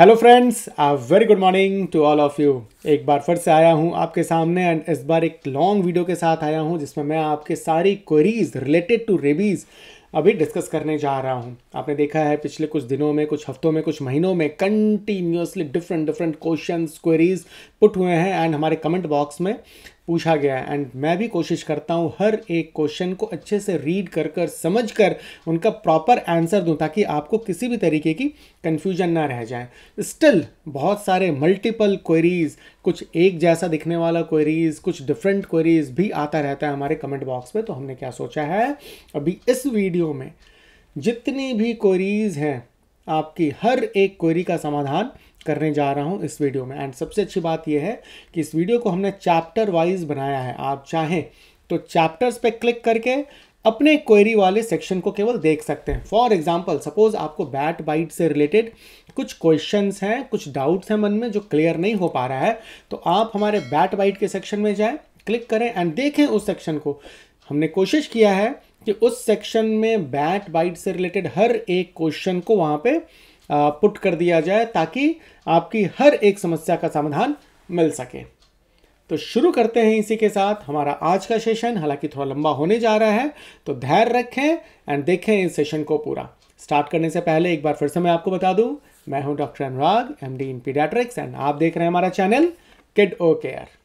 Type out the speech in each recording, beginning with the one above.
Hello friends ah very good morning to all of you एक बार फिर से आया हूँ आपके सामने एंड इस बार एक लॉन्ग वीडियो के साथ आया हूँ जिसमें मैं आपके सारी क्वेरीज रिलेटेड टू रेबीज़ अभी डिस्कस करने जा रहा हूँ आपने देखा है पिछले कुछ दिनों में कुछ हफ्तों में कुछ महीनों में continuously different different question queries put हुए हैं एंड हमारे कमेंट बॉक्स में पूछा गया है एंड मैं भी कोशिश करता हूँ हर एक क्वेश्चन को अच्छे से रीड कर कर समझ कर उनका प्रॉपर आंसर दूँ ताकि आपको किसी भी तरीके की कन्फ्यूजन ना रह जाए स्टिल बहुत सारे मल्टीपल क्वेरीज कुछ एक जैसा दिखने वाला क्वेरीज कुछ डिफरेंट क्वेरीज भी आता रहता है हमारे कमेंट बॉक्स में तो हमने क्या सोचा है अभी इस वीडियो में जितनी भी क्वेरीज हैं आपकी हर एक क्वेरी का समाधान करने जा रहा हूँ इस वीडियो में एंड सबसे अच्छी बात यह है कि इस वीडियो को हमने चैप्टर वाइज बनाया है आप चाहें तो चैप्टर्स पे क्लिक करके अपने क्वेरी वाले सेक्शन को केवल देख सकते हैं फॉर एग्जाम्पल सपोज आपको बैट बाइट से रिलेटेड कुछ क्वेश्चंस हैं कुछ डाउट्स हैं मन में जो क्लियर नहीं हो पा रहा है तो आप हमारे बैट बाइट के सेक्शन में जाएं क्लिक करें एंड देखें उस सेक्शन को हमने कोशिश किया है कि उस सेक्शन में बैट बाइट से रिलेटेड हर एक क्वेश्चन को वहाँ पे पुट कर दिया जाए ताकि आपकी हर एक समस्या का समाधान मिल सके तो शुरू करते हैं इसी के साथ हमारा आज का सेशन हालांकि थोड़ा लंबा होने जा रहा है तो धैर्य रखें एंड देखें इस सेशन को पूरा स्टार्ट करने से पहले एक बार फिर से मैं आपको बता दूं मैं हूं doctor Anurag M D in paediatrics and आप देख रहे हैं हमारा channel kid o care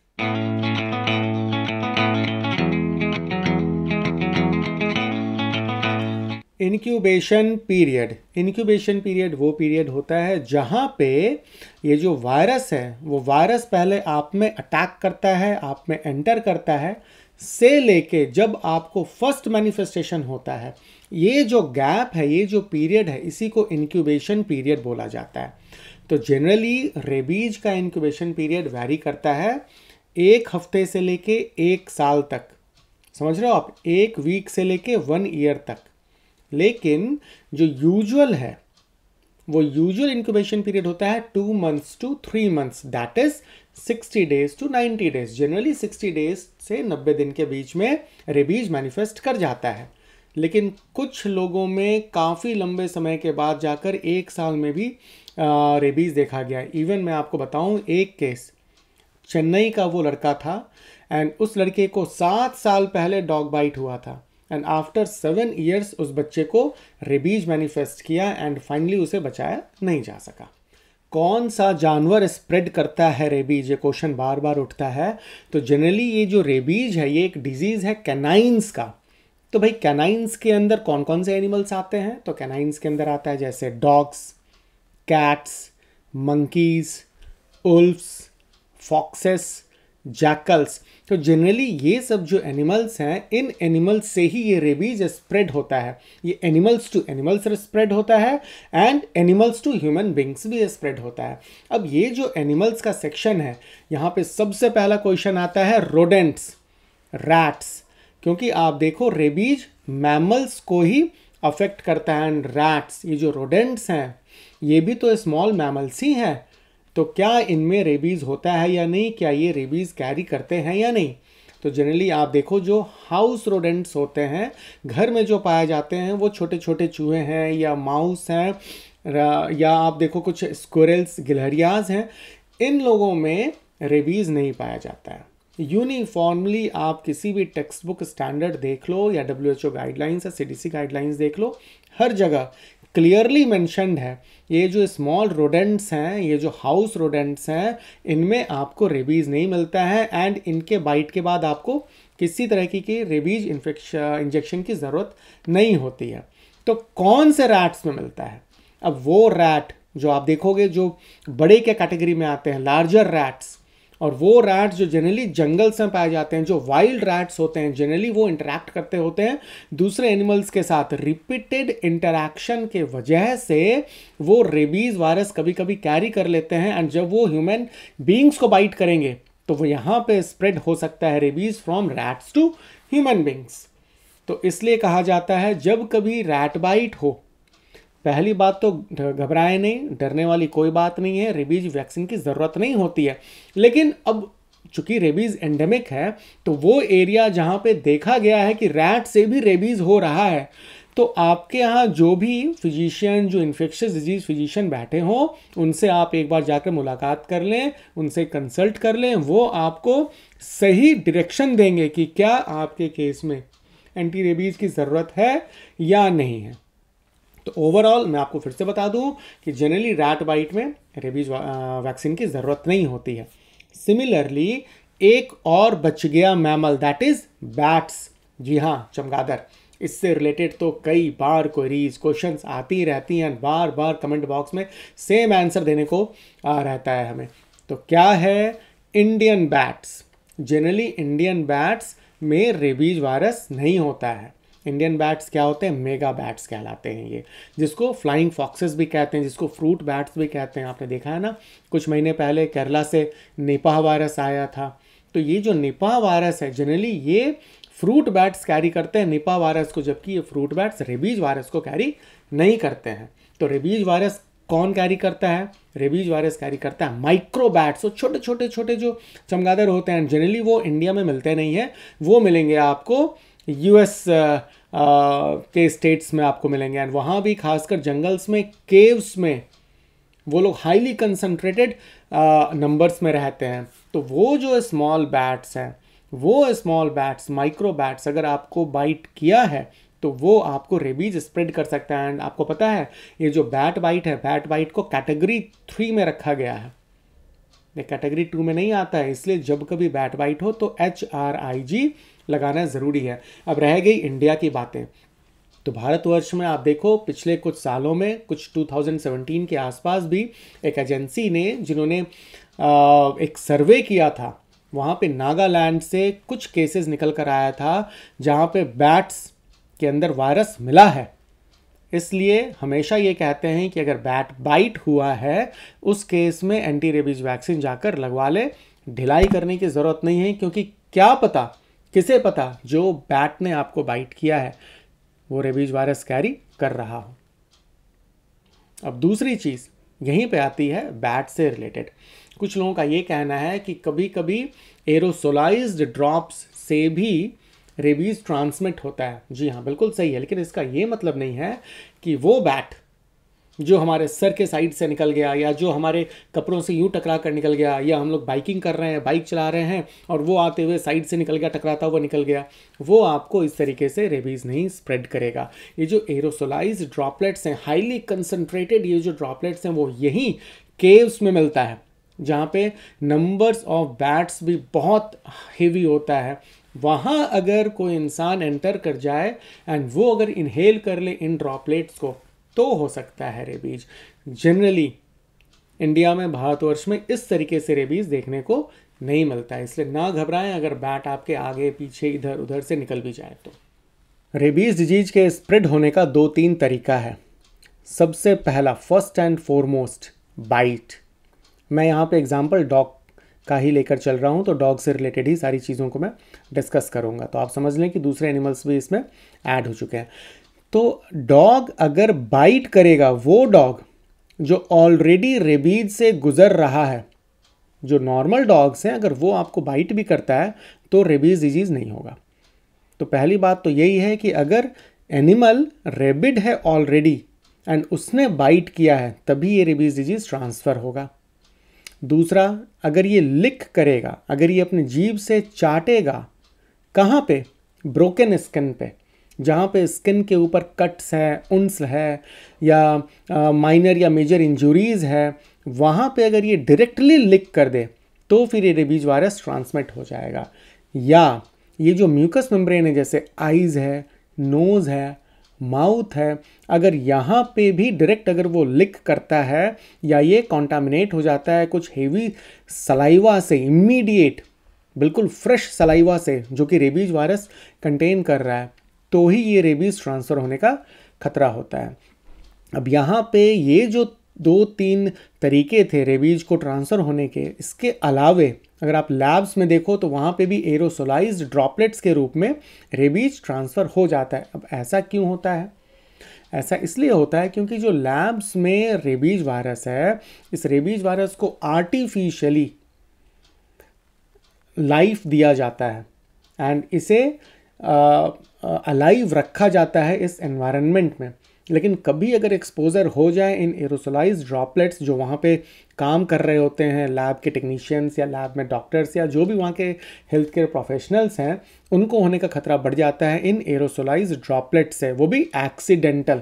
incubation period incubation period वो पीरियड होता है जहाँ पे ये जो वायरस है वो वायरस पहले आप में अटैक करता है आप में एंटर करता है से लेके जब आपको फर्स्ट मैनिफेस्टेशन होता है ये जो गैप है ये जो पीरियड है इसी को इनक्यूबेशन पीरियड बोला जाता है तो जनरली रेबीज का इनक्यूबेशन पीरियड वैरी करता है एक हफ्ते से लेके एक साल तक समझ रहे हो आप एक वीक से लेके वन ईयर तक लेकिन जो यूजुअल है वो यूजुअल इंक्यूबेशन पीरियड होता है two months to three months that is sixty days to ninety days generally sixty days से नब्बे दिन के बीच में रेबीज मैनिफेस्ट कर जाता है लेकिन कुछ लोगों में काफ़ी लंबे समय के बाद जाकर एक साल में भी रेबीज़ देखा गया इवन मैं आपको बताऊं एक केस चेन्नई का वो लड़का था एंड उस लड़के को सात साल पहले डॉग बाइट हुआ था एंड आफ्टर सेवन ईयर्स उस बच्चे को रेबीज मैनिफेस्ट किया एंड फाइनली उसे बचाया नहीं जा सका कौन सा जानवर स्प्रेड करता है रेबीज ये क्वेश्चन बार बार उठता है तो जनरली ये जो रेबीज है ये एक डिजीज़ है कैनाइंस का तो भाई कैनाइंस के अंदर कौन कौन से एनिमल्स आते हैं तो कैनाइंस के अंदर आता है जैसे dogs cats monkeys wolves foxes jackals तो जनरली ये सब जो एनिमल्स हैं इन एनिमल्स से ही ये रेबीज स्प्रेड होता है ये एनिमल्स टू एनिमल्स स्प्रेड होता है and animals to human beings भी स्प्रेड होता है अब ये जो एनिमल्स का सेक्शन है यहाँ पे सबसे पहला क्वेश्चन आता है रोडेंट्स रैट्स क्योंकि आप देखो रेबीज मैमल्स को ही अफेक्ट करता है एंड रैट्स ये जो रोडेंट्स हैं ये भी तो स्मॉल मैमल्स ही हैं तो क्या इनमें रेबीज़ होता है या नहीं क्या ये रेबीज़ कैरी करते हैं या नहीं तो जनरली आप देखो जो हाउस रोडेंट्स होते हैं घर में जो पाए जाते हैं वो छोटे छोटे चूहे हैं या माउस हैं या आप देखो कुछ स्क्वरल्स गिलहरियाज हैं इन लोगों में रेबीज़ नहीं पाया जाता है यूनिफॉर्मली आप किसी भी टेक्स्ट बुक स्टैंडर्ड देख लो या डब्ल्यू एच ओ गाइडलाइंस या सी डी सी गाइडलाइंस देख लो हर जगह क्लियरली मैंशनड है ये जो स्मॉल रोडेंट्स हैं ये जो हाउस रोडेंट्स हैं इनमें आपको रेबीज़ नहीं मिलता है एंड इनके बाइट के बाद आपको किसी तरह की, की रेबीज इन्फेक्शन इंजेक्शन की ज़रूरत नहीं होती है तो कौन से रैट्स में मिलता है अब वो रैट जो आप देखोगे जो बड़े के कैटेगरी में आते हैं लार्जर रैट्स और वो रैट्स जो जनरली जंगल्स में पाए जाते हैं जो वाइल्ड रैट्स होते हैं जनरली वो इंटरेक्ट करते होते हैं दूसरे एनिमल्स के साथ रिपीटेड इंटरेक्शन के वजह से वो रेबीज़ वायरस कभी कभी कैरी कर लेते हैं एंड जब वो ह्यूमन बींग्स को बाइट करेंगे तो वो यहाँ पर स्प्रेड हो सकता है rabies from rats to human beings तो इसलिए कहा जाता है जब कभी रैट बाइट हो पहली बात तो घबराए नहीं डरने वाली कोई बात नहीं है रेबीज वैक्सीन की ज़रूरत नहीं होती है लेकिन अब चूंकि रेबीज़ एंडेमिक है तो वो एरिया जहाँ पे देखा गया है कि रैट से भी रेबीज़ हो रहा है तो आपके यहाँ जो भी फिजिशियन जो इन्फेक्शस डिजीज़ फिजिशियन बैठे हों उनसे आप एक बार जाकर मुलाकात कर लें उनसे कंसल्ट कर लें वो आपको सही डायरेक्शन देंगे कि क्या आपके केस में एंटी रेबीज़ की ज़रूरत है या नहीं है तो ओवरऑल मैं आपको फिर से बता दूं कि जनरली रैट बाइट में रेबीज वैक्सीन की ज़रूरत नहीं होती है सिमिलरली एक और बच गया मैमल दैट इज़ बैट्स जी हाँ चमगादर इससे रिलेटेड तो कई बार क्वेरीज क्वेश्चंस आती रहती हैं बार बार कमेंट बॉक्स में सेम आंसर देने को आ रहता है हमें तो क्या है Indian bats generally Indian bats में रेबीज वायरस नहीं होता है इंडियन बैट्स क्या होते हैं मेगा बैट्स कहलाते हैं ये जिसको फ्लाइंग फॉक्सेस भी कहते हैं जिसको फ्रूट बैट्स भी कहते हैं आपने देखा है ना कुछ महीने पहले केरला से निपाह वायरस आया था तो ये जो निपाह वायरस है जनरली ये फ्रूट बैट्स कैरी करते हैं निपा वायरस को जबकि ये फ्रूट बैट्स रेबीज वायरस को कैरी नहीं करते हैं तो रेबीज वायरस कौन कैरी करता है रेबीज वायरस कैरी करता है माइक्रो बैट्स वो छोटे छोटे छोटे जो चमगादड़ होते हैं जनरली वो इंडिया में मिलते नहीं हैं वो मिलेंगे आपको यूएस uh, uh, के स्टेट्स में आपको मिलेंगे एंड वहाँ भी खासकर जंगल्स में केव्स में वो लोग हाईली कंसनट्रेटेड नंबर्स में रहते हैं तो वो जो स्मॉल बैट्स हैं वो स्मॉल बैट्स माइक्रो बैट्स अगर आपको बाइट किया है तो वो आपको रेबीज स्प्रेड कर सकता है एंड आपको पता है ये जो बैट बाइट है बैट बाइट को कैटेगरी थ्री में रखा गया है ये कैटेगरी टू में नहीं आता है इसलिए जब कभी बैट बाइट हो तो एच आर आई जी लगाना ज़रूरी है अब रह गई इंडिया की बातें तो भारतवर्ष में आप देखो पिछले कुछ सालों में कुछ 2017 के आसपास भी एक एजेंसी ने जिन्होंने एक सर्वे किया था वहाँ पे नागालैंड से कुछ केसेस निकल कर आया था जहाँ पे बैट्स के अंदर वायरस मिला है इसलिए हमेशा ये कहते हैं कि अगर बैट बाइट हुआ है उस केस में एंटी रेबीज वैक्सीन जाकर लगवा ले ढिलाई करने की ज़रूरत नहीं है क्योंकि क्या पता किसे पता जो बैट ने आपको बाइट किया है वो रेबीज वायरस कैरी कर रहा हो अब दूसरी चीज़ यहीं पे आती है बैट से रिलेटेड कुछ लोगों का ये कहना है कि कभी कभी एरोसोलाइज्ड ड्रॉप्स से भी रेबीज ट्रांसमिट होता है जी हाँ बिल्कुल सही है लेकिन इसका ये मतलब नहीं है कि वो बैट जो हमारे सर के साइड से निकल गया या जो हमारे कपड़ों से यूँ टकरा कर निकल गया या हम लोग बाइकिंग कर रहे हैं बाइक चला रहे हैं और वो आते हुए साइड से निकल गया टकराता हुआ निकल गया वो आपको इस तरीके से रेबीज़ नहीं स्प्रेड करेगा ये जो एरोसोलाइज ड्रॉपलेट्स हैं हाईली कंसनट्रेटेड ये जो ड्रॉपलेट्स हैं वो यहीं केव्स में मिलता है जहाँ पे नंबर्स ऑफ बैट्स भी बहुत हेवी होता है वहाँ अगर कोई इंसान एंटर कर जाए एंड वो अगर इनहेल कर ले इन ड्रॉपलेट्स को तो हो सकता है रेबीज जनरली इंडिया में भारतवर्ष में इस तरीके से रेबीज देखने को नहीं मिलता है इसलिए ना घबराएं अगर बैट आपके आगे पीछे इधर उधर से निकल भी जाए तो रेबीज डिजीज के स्प्रेड होने का दो तीन तरीका है सबसे पहला फर्स्ट एंड फॉरमोस्ट बाइट मैं यहाँ पे एग्जांपल डॉग का ही लेकर चल रहा हूँ तो डॉग से रिलेटेड ही सारी चीज़ों को मैं डिस्कस करूँगा तो आप समझ लें कि दूसरे एनिमल्स भी इसमें ऐड हो चुके हैं तो डॉग अगर बाइट करेगा वो डॉग जो ऑलरेडी रेबीज से गुजर रहा है जो नॉर्मल डॉग्स हैं अगर वो आपको बाइट भी करता है तो रेबीज डिजीज़ नहीं होगा तो पहली बात तो यही है कि अगर एनिमल रेबिड है ऑलरेडी एंड उसने बाइट किया है तभी ये रेबीज डिजीज़ ट्रांसफ़र होगा दूसरा अगर ये लिक करेगा अगर ये अपने जीव से चाटेगा कहाँ पे ब्रोकन स्किन पे जहाँ पे स्किन के ऊपर कट्स हैं उन्स है या माइनर या मेजर इंजुरीज़ है वहाँ पे अगर ये डायरेक्टली लिक कर दे तो फिर ये रेबीज वायरस ट्रांसमिट हो जाएगा या ये जो म्यूकस मेम्ब्रेन है जैसे आइज़ है नोज़ है माउथ है अगर यहाँ पे भी डायरेक्ट अगर वो लिक करता है या ये कॉन्टामिनेट हो जाता है कुछ हेवी सलाइवा से इमीडिएट बिल्कुल फ्रेश सलाइवा से जो कि रेबीज वायरस कंटेन कर रहा है तो ही ये रेबीज़ ट्रांसफ़र होने का खतरा होता है अब यहाँ पे ये जो दो तीन तरीके थे रेबीज को ट्रांसफ़र होने के इसके अलावे अगर आप लैब्स में देखो तो वहाँ पे भी एरोसोलाइज ड्रॉपलेट्स के रूप में रेबीज ट्रांसफ़र हो जाता है अब ऐसा क्यों होता है ऐसा इसलिए होता है क्योंकि जो लैब्स में रेबीज वायरस है इस रेबीज वायरस को आर्टिफिशियली लाइफ दिया जाता है एंड इसे आ, अलाइव रखा जाता है इस एनवायरनमेंट में लेकिन कभी अगर एक्सपोज़र हो जाए इन एरोसोलाइज ड्रॉपलेट्स जो वहाँ पे काम कर रहे होते हैं लैब के टेक्नीशियंस या लैब में डॉक्टर्स या जो भी वहाँ के हेल्थ केयर प्रोफेशनल्स हैं उनको होने का खतरा बढ़ जाता है इन एरोसोलाइज ड्रॉपलेट्स से वो भी एक्सीडेंटल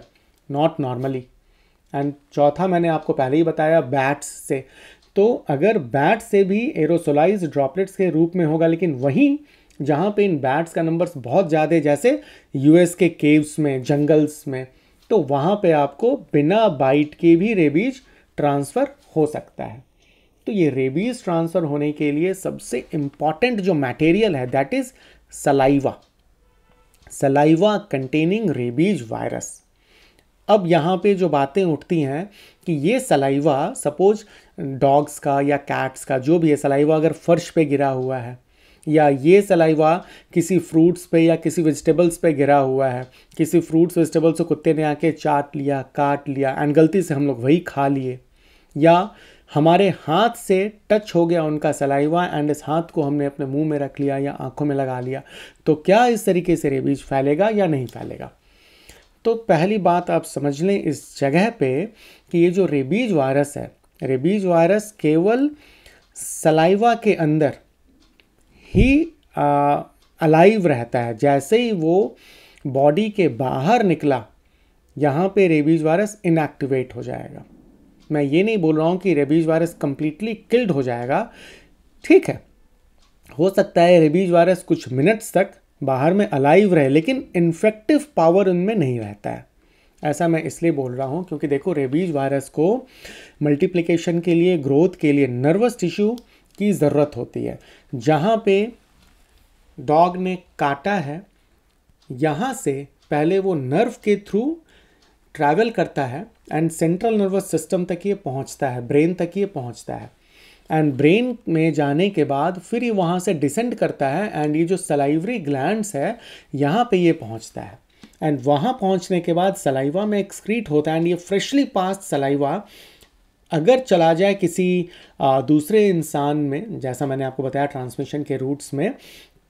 नॉट नॉर्मली एंड चौथा मैंने आपको पहले ही बताया बैट्स से तो अगर बैट से भी एरोसोलाइज ड्रॉपलेट्स के रूप में होगा लेकिन वहीं जहाँ पे इन बैट्स का नंबर्स बहुत ज़्यादा जैसे यूएस के केव्स में जंगल्स में तो वहाँ पे आपको बिना बाइट के भी रेबीज ट्रांसफ़र हो सकता है तो ये रेबीज ट्रांसफ़र होने के लिए सबसे इम्पॉर्टेंट जो मटेरियल है that is saliva saliva containing rabies virus अब यहाँ पे जो बातें उठती हैं कि ये सलाइवा सपोज डॉग्स का या कैट्स का जो भी है सलाइवा अगर फर्श पे गिरा हुआ है या ये सलाइवा किसी फ्रूट्स पे या किसी वेजिटेबल्स पे गिरा हुआ है किसी फ्रूट्स वेजिटेबल्स को कुत्ते ने आके चाट लिया काट लिया एंड गलती से हम लोग वही खा लिए या हमारे हाथ से टच हो गया उनका सलाइवा एंड इस हाथ को हमने अपने मुंह में रख लिया या आंखों में लगा लिया तो क्या इस तरीके से रेबीज फैलेगा या नहीं फैलेगा तो पहली बात आप समझ लें इस जगह पे कि ये जो रेबीज वायरस है रेबीज वायरस केवल सलाइवा के अंदर ही अलाइव रहता है जैसे ही वो बॉडी के बाहर निकला यहाँ पे रेबीज वायरस इनएक्टिवेट हो जाएगा मैं ये नहीं बोल रहा हूँ कि रेबीज वायरस कम्प्लीटली किल्ड हो जाएगा ठीक है हो सकता है रेबीज वायरस कुछ मिनट्स तक बाहर में अलाइव रहे लेकिन इन्फेक्टिव पावर उनमें नहीं रहता है ऐसा मैं इसलिए बोल रहा हूँ क्योंकि देखो रेबीज वायरस को मल्टीप्लिकेशन के लिए ग्रोथ के लिए नर्वस टिश्यू की ज़रूरत होती है जहाँ पे डॉग ने काटा है यहाँ से पहले वो नर्व के थ्रू ट्रैवल करता है एंड सेंट्रल नर्वस सिस्टम तक ये पहुँचता है ब्रेन तक ये पहुँचता है एंड ब्रेन में जाने के बाद फिर ये वहाँ से डिसेंड करता है एंड ये जो सलाइवरी ग्लैंड्स है यहाँ पे ये पहुँचता है एंड वहाँ पहुँचने के बाद सलाइवा में एक्सक्रीट होता है एंड ये फ्रेशली पास सलाइवा अगर चला जाए किसी दूसरे इंसान में जैसा मैंने आपको बताया ट्रांसमिशन के रूट्स में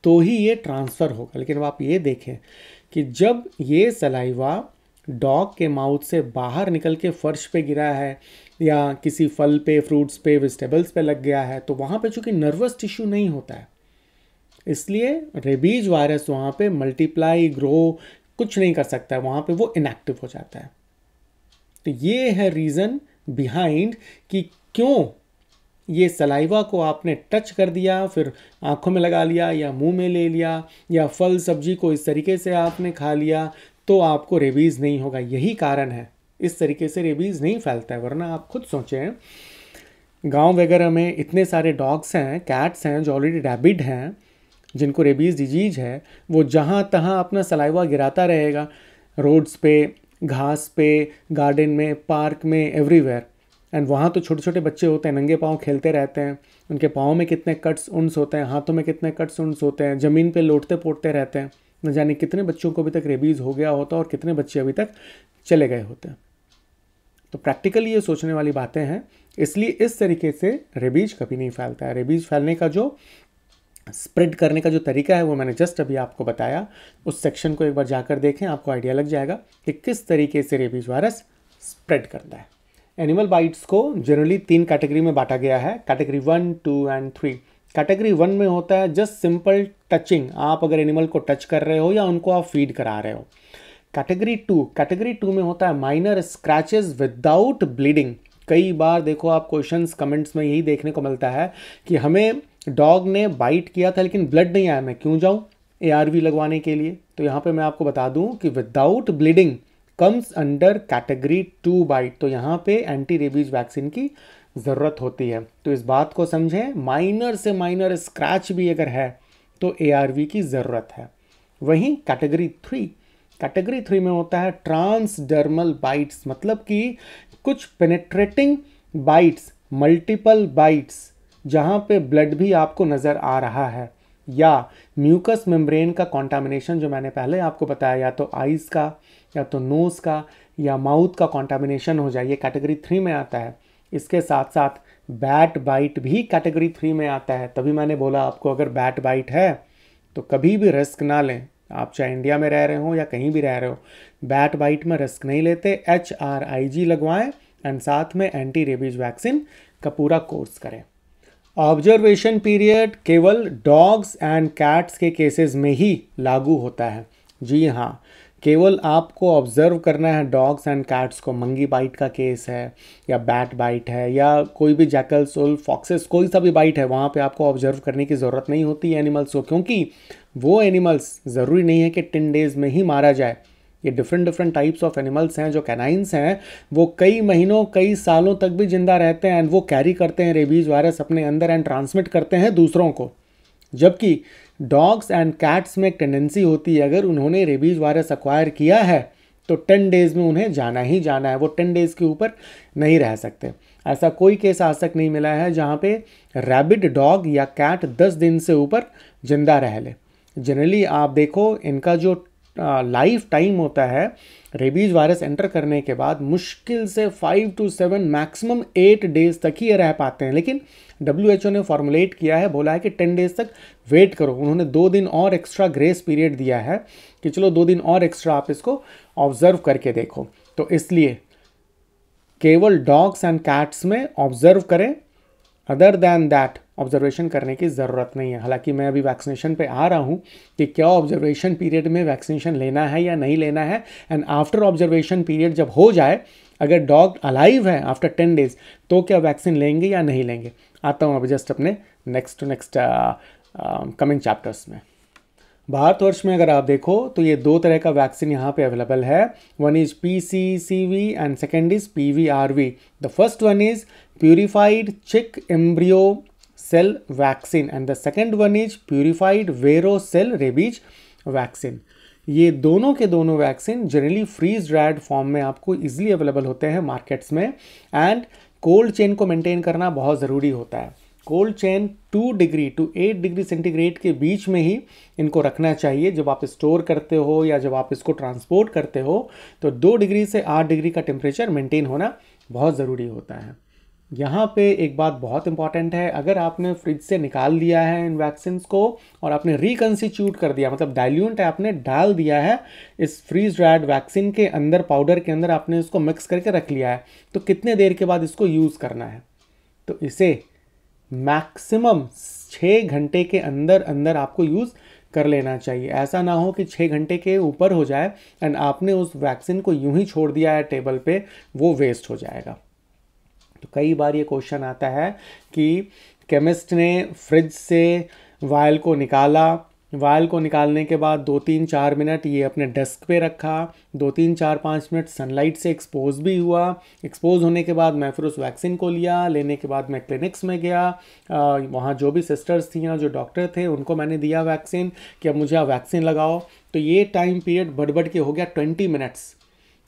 तो ही ये ट्रांसफ़र होगा लेकिन अब आप ये देखें कि जब ये सलाइवा डॉग के माउथ से बाहर निकल के फर्श पे गिरा है या किसी फल पे फ्रूट्स पे वेजिटेबल्स पे लग गया है तो वहाँ पे चूँकि नर्वस टिश्यू नहीं होता है इसलिए रेबीज वायरस वहाँ पे मल्टीप्लाई ग्रो कुछ नहीं कर सकता है वहाँ पे वो इनएक्टिव हो जाता है तो ये है रीज़न बिहाइंड कि क्यों ये सलाइवा को आपने टच कर दिया फिर आँखों में लगा लिया या मुंह में ले लिया या फल सब्जी को इस तरीके से आपने खा लिया तो आपको रेबीज़ नहीं होगा यही कारण है इस तरीके से रेबीज़ नहीं फैलता है वरना आप खुद सोचें गांव वगैरह में इतने सारे डॉग्स हैं कैट्स हैं जो ऑलरेडी रैबिड हैं जिनको रेबीज़ डिजीज है वो जहाँ तहाँ अपना सलाइवा गिराता रहेगा रोड्स पे घास पे गार्डन में पार्क में एवरीवेयर एंड वहाँ तो छोटे छोटे बच्चे होते हैं नंगे पाँव खेलते रहते हैं उनके पाँव में कितने कट्स उन्स होते हैं हाथों में कितने कट्स उन्स होते हैं ज़मीन पे लौटते पोटते रहते हैं न जाने कितने बच्चों को अभी तक रेबीज़ हो गया होता और कितने बच्चे अभी तक चले गए होते हैं तो प्रैक्टिकली ये सोचने वाली बातें हैं इसलिए इस तरीके से रेबीज कभी नहीं फैलता है रेबीज फैलने का जो स्प्रेड करने का जो तरीका है वो मैंने जस्ट अभी आपको बताया उस सेक्शन को एक बार जाकर देखें आपको आइडिया लग जाएगा कि किस तरीके से रेबीज वायरस स्प्रेड करता है एनिमल बाइट्स को जनरली तीन कैटेगरी में बांटा गया है category one two and three category one में होता है जस्ट सिंपल टचिंग आप अगर एनिमल को टच कर रहे हो या उनको आप फीड करा रहे हो कैटेगरी टू कैटेगरी टू में होता है माइनर स्क्रैचेस विदाउट ब्लीडिंग कई बार देखो आप क्वेश्चंस कमेंट्स में यही देखने को मिलता है कि हमें डॉग ने बाइट किया था लेकिन ब्लड नहीं आया मैं क्यों जाऊँ ए लगवाने के लिए तो यहाँ पे मैं आपको बता दूँ कि without bleeding comes under category two bite तो यहाँ पे एंटी रेबीज वैक्सीन की ज़रूरत होती है तो इस बात को समझें माइनर से माइनर स्क्रैच भी अगर है तो ए की ज़रूरत है वहीं कैटेगरी थ्री कैटेगरी थ्री में होता है ट्रांसडर्मल बाइट्स मतलब कि कुछ पेनेट्रेटिंग बाइट्स मल्टीपल बाइट्स जहाँ पे ब्लड भी आपको नज़र आ रहा है या म्यूकस मेम्ब्रेन का कॉन्टामिनेशन जो मैंने पहले आपको बताया या तो आइज़ का या तो नोज़ का या माउथ का कॉन्टामिनेशन हो जाए ये कैटेगरी थ्री में आता है इसके साथ साथ बैट बाइट भी कैटेगरी थ्री में आता है तभी मैंने बोला आपको अगर बैट बाइट है तो कभी भी रिस्क ना लें आप चाहे इंडिया में रह रहे हो या कहीं भी रह रहे हो बैट बाइट में रिस्क नहीं लेते एच आर आई जी लगवाएं एंड साथ में एंटी रेबीज वैक्सीन का पूरा कोर्स करें ऑब्जर्वेशन पीरियड केवल डॉग्स एंड कैट्स के केसेस में ही लागू होता है जी हाँ केवल आपको ऑब्जर्व करना है डॉग्स एंड कैट्स को मंगी बाइट का केस है या बैट बाइट है या कोई भी जैकल सोल फॉक्सेस कोई सा भी बाइट है वहाँ पे आपको ऑब्जर्व करने की ज़रूरत नहीं होती एनिमल्स को क्योंकि वो एनिमल्स ज़रूरी नहीं है कि टेन डेज़ में ही मारा जाए ये different different types of animals हैं जो कैनाइंस हैं वो कई महीनों कई सालों तक भी जिंदा रहते हैं एंड वो कैरी करते हैं रेबीज वायरस अपने अंदर एंड ट्रांसमिट करते हैं दूसरों को जबकि डॉग्स एंड कैट्स में एक टेंडेंसी होती है अगर उन्होंने रेबीज वायरस अक्वायर किया है तो टेन डेज़ में उन्हें जाना ही जाना है वो टेन डेज़ के ऊपर नहीं रह सकते ऐसा कोई केस आज तक नहीं मिला है जहाँ पे रैबिड डॉग या कैट दस दिन से ऊपर जिंदा रह ले जनरली आप देखो इनका जो लाइफ टाइम होता है रेबीज वायरस एंटर करने के बाद मुश्किल से five to seven maximum eight days तक ही ये रह पाते हैं लेकिन डब्ल्यू ने फॉर्मुलेट किया है बोला है कि टेन डेज तक वेट करो उन्होंने दो दिन और एक्स्ट्रा ग्रेस पीरियड दिया है कि चलो दो दिन और एक्स्ट्रा आप इसको ऑब्जर्व करके देखो तो इसलिए केवल डॉग्स एंड कैट्स में ऑब्जर्व करें अदर देन दैट ऑब्जर्वेशन करने की ज़रूरत नहीं है हालांकि मैं अभी वैक्सीनेशन पे आ रहा हूँ कि क्या ऑब्जर्वेशन पीरियड में वैक्सीनेशन लेना है या नहीं लेना है एंड आफ्टर ऑब्जर्वेशन पीरियड जब हो जाए अगर डॉग अलाइव है आफ्टर टेन डेज तो क्या वैक्सीन लेंगे या नहीं लेंगे आता हूँ अब जस्ट अपने next to next coming chapters में भारतवर्ष में अगर आप देखो तो ये दो तरह का वैक्सीन यहाँ पे अवेलेबल है one is P C C V and second is P V R V the first one is purified chick embryo cell vaccine and the second one is purified vero cell rabies vaccine. ये दोनों के दोनों vaccine generally freeze dried form में आपको easily available होते हैं markets में and cold chain को मेंटेन करना बहुत ज़रूरी होता है cold chain two degree to eight degree centigrade के बीच में ही इनको रखना चाहिए जब आप स्टोर करते हो या जब आप इसको ट्रांसपोर्ट करते हो तो दो डिग्री से आठ डिग्री का टेम्परेचर मेंटेन होना बहुत ज़रूरी होता है यहाँ पे एक बात बहुत इंपॉर्टेंट है अगर आपने फ्रिज से निकाल दिया है इन वैक्सीन को और आपने रिकन्स्टिट्यूट कर दिया मतलब डायल्यूंट आपने डाल दिया है इस फ्रीज ड्राइड वैक्सीन के अंदर पाउडर के अंदर आपने इसको मिक्स करके रख लिया है तो कितने देर के बाद इसको यूज़ करना है तो इसे मैक्सिमम छः घंटे के अंदर अंदर आपको यूज़ कर लेना चाहिए ऐसा ना हो कि छः घंटे के ऊपर हो जाए एंड आपने उस वैक्सीन को यूं ही छोड़ दिया है टेबल पे वो वेस्ट हो जाएगा तो कई बार ये क्वेश्चन आता है कि केमिस्ट ने फ्रिज से वायल को निकाला वायल को निकालने के बाद दो तीन चार मिनट ये अपने डेस्क पे रखा दो तीन चार पाँच मिनट सनलाइट से एक्सपोज भी हुआ एक्सपोज होने के बाद मैं फिर उस वैक्सीन को लिया लेने के बाद मैं क्लिनिक्स में गया वहाँ जो भी सिस्टर्स थी या जो डॉक्टर थे उनको मैंने दिया वैक्सीन कि अब मुझे आप वैक्सीन लगाओ तो ये टाइम पीरियड बढ़ बढ़ के हो गया ट्वेंटी मिनट्स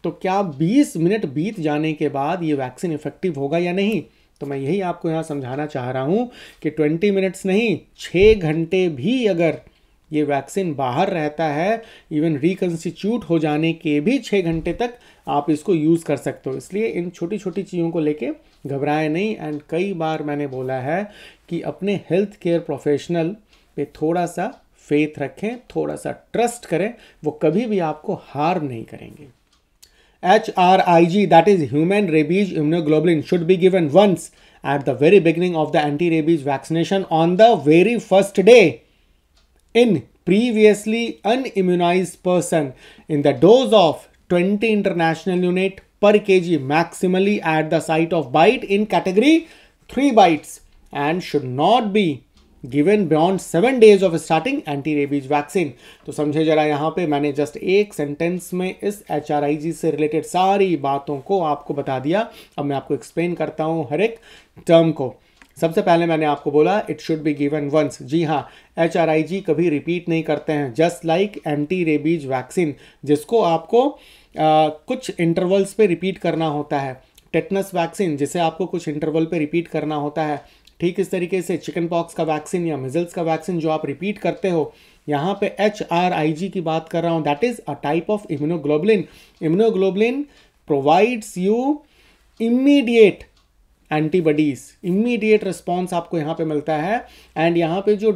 तो क्या 20 मिनट बीत जाने के बाद ये वैक्सीन इफेक्टिव होगा या नहीं तो मैं यही आपको यहाँ समझाना चाह रहा हूँ कि 20 मिनट्स नहीं 6 घंटे भी अगर ये वैक्सीन बाहर रहता है इवन रिकन्स्टिट्यूट हो जाने के भी छः घंटे तक आप इसको यूज़ कर सकते हो इसलिए इन छोटी छोटी चीज़ों को लेके घबराए नहीं एंड कई बार मैंने बोला है कि अपने हेल्थ केयर प्रोफेशनल पे थोड़ा सा फेथ रखें थोड़ा सा ट्रस्ट करें वो कभी भी आपको हार नहीं करेंगे HRIG, that is human rabies immunoglobulin, should be given once at the very beginning of the anti-rabies vaccination on the very first day in previously unimmunized person in the dose of 20 international unit per kg maximally at the site of bite in category 3 bites and should not be given beyond seven days of starting anti rabies vaccine तो समझे जरा यहाँ पे मैंने just एक sentence में इस H से रिलेटेड सारी बातों को आपको बता दिया अब मैं आपको एक्सप्लेन करता हूँ हर एक टर्म को सबसे पहले मैंने आपको बोला it should be given once जी हाँ एच कभी रिपीट नहीं करते हैं just like anti rabies vaccine जिसको आपको आ, कुछ इंटरवल्स पे रिपीट करना होता है टेटनस वैक्सीन जिसे आपको कुछ इंटरवल पे रिपीट करना होता है ठीक इस तरीके से चिकन पॉक्स का वैक्सीन या मिजल्स का वैक्सीन जो आप रिपीट करते हो यहाँ पे एच आर आई जी की बात कर रहा हूँ that is a type of immunoglobulin immunoglobulin provides you immediate antibodies immediate response आपको यहाँ पे मिलता है एंड यहाँ पे जो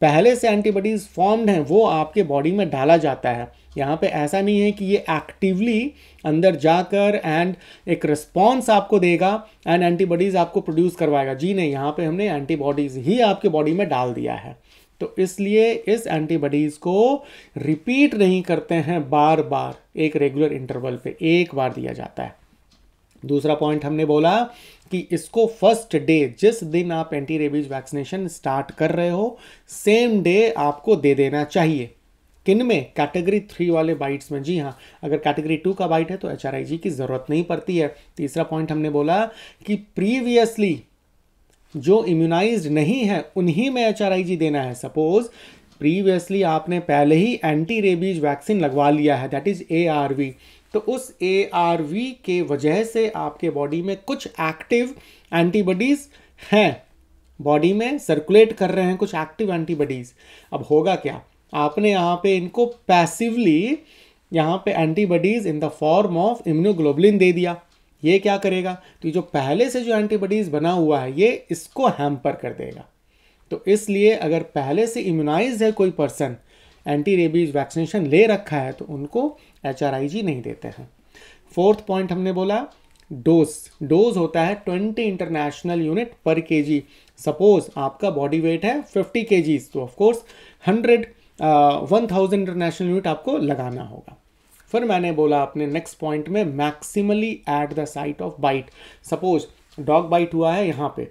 पहले से एंटीबॉडीज़ फॉर्म्ड हैं वो आपके बॉडी में डाला जाता है यहाँ पे ऐसा नहीं है कि ये एक्टिवली अंदर जाकर एंड एक रिस्पॉन्स आपको देगा एंड एंटीबॉडीज़ आपको प्रोड्यूस करवाएगा जी नहीं यहाँ पे हमने एंटीबॉडीज़ ही आपके बॉडी में डाल दिया है तो इसलिए इस एंटीबॉडीज़ को रिपीट नहीं करते हैं बार बार एक रेगुलर इंटरवल पे एक बार दिया जाता है दूसरा पॉइंट हमने बोला कि इसको फर्स्ट डे जिस दिन आप एंटी रेबीज वैक्सीनेशन स्टार्ट कर रहे हो सेम डे आपको दे देना चाहिए किन में कैटेगरी थ्री वाले बाइट्स में जी हाँ अगर कैटेगरी टू का बाइट है तो एच की ज़रूरत नहीं पड़ती है तीसरा पॉइंट हमने बोला कि प्रीवियसली जो इम्यूनाइज नहीं है उन्हीं में एच देना है सपोज प्रीवियसली आपने पहले ही एंटी रेबीज वैक्सीन लगवा लिया है दैट इज़ ए तो उस ए आर वी के वजह से आपके बॉडी में कुछ एक्टिव एंटीबॉडीज़ हैं बॉडी में सर्कुलेट कर रहे हैं कुछ एक्टिव एंटीबॉडीज़ अब होगा क्या आपने यहाँ पे इनको पैसिवली यहाँ पे antibodies in the form of immunoglobulin दे दिया ये क्या करेगा तो जो पहले से जो एंटीबॉडीज़ बना हुआ है ये इसको हैम्पर कर देगा तो इसलिए अगर पहले से इम्यूनाइज है कोई पर्सन एंटी रेबीज वैक्सीनेशन ले रखा है तो उनको एच नहीं देते हैं फोर्थ पॉइंट हमने बोला डोज डोज होता है 20 international unit per K G suppose आपका बॉडी वेट है 50 के तो of course 100 one thousand international unit आपको लगाना होगा फिर मैंने बोला अपने नेक्स्ट पॉइंट में maximally at the site of bite suppose dog bite हुआ है यहाँ पे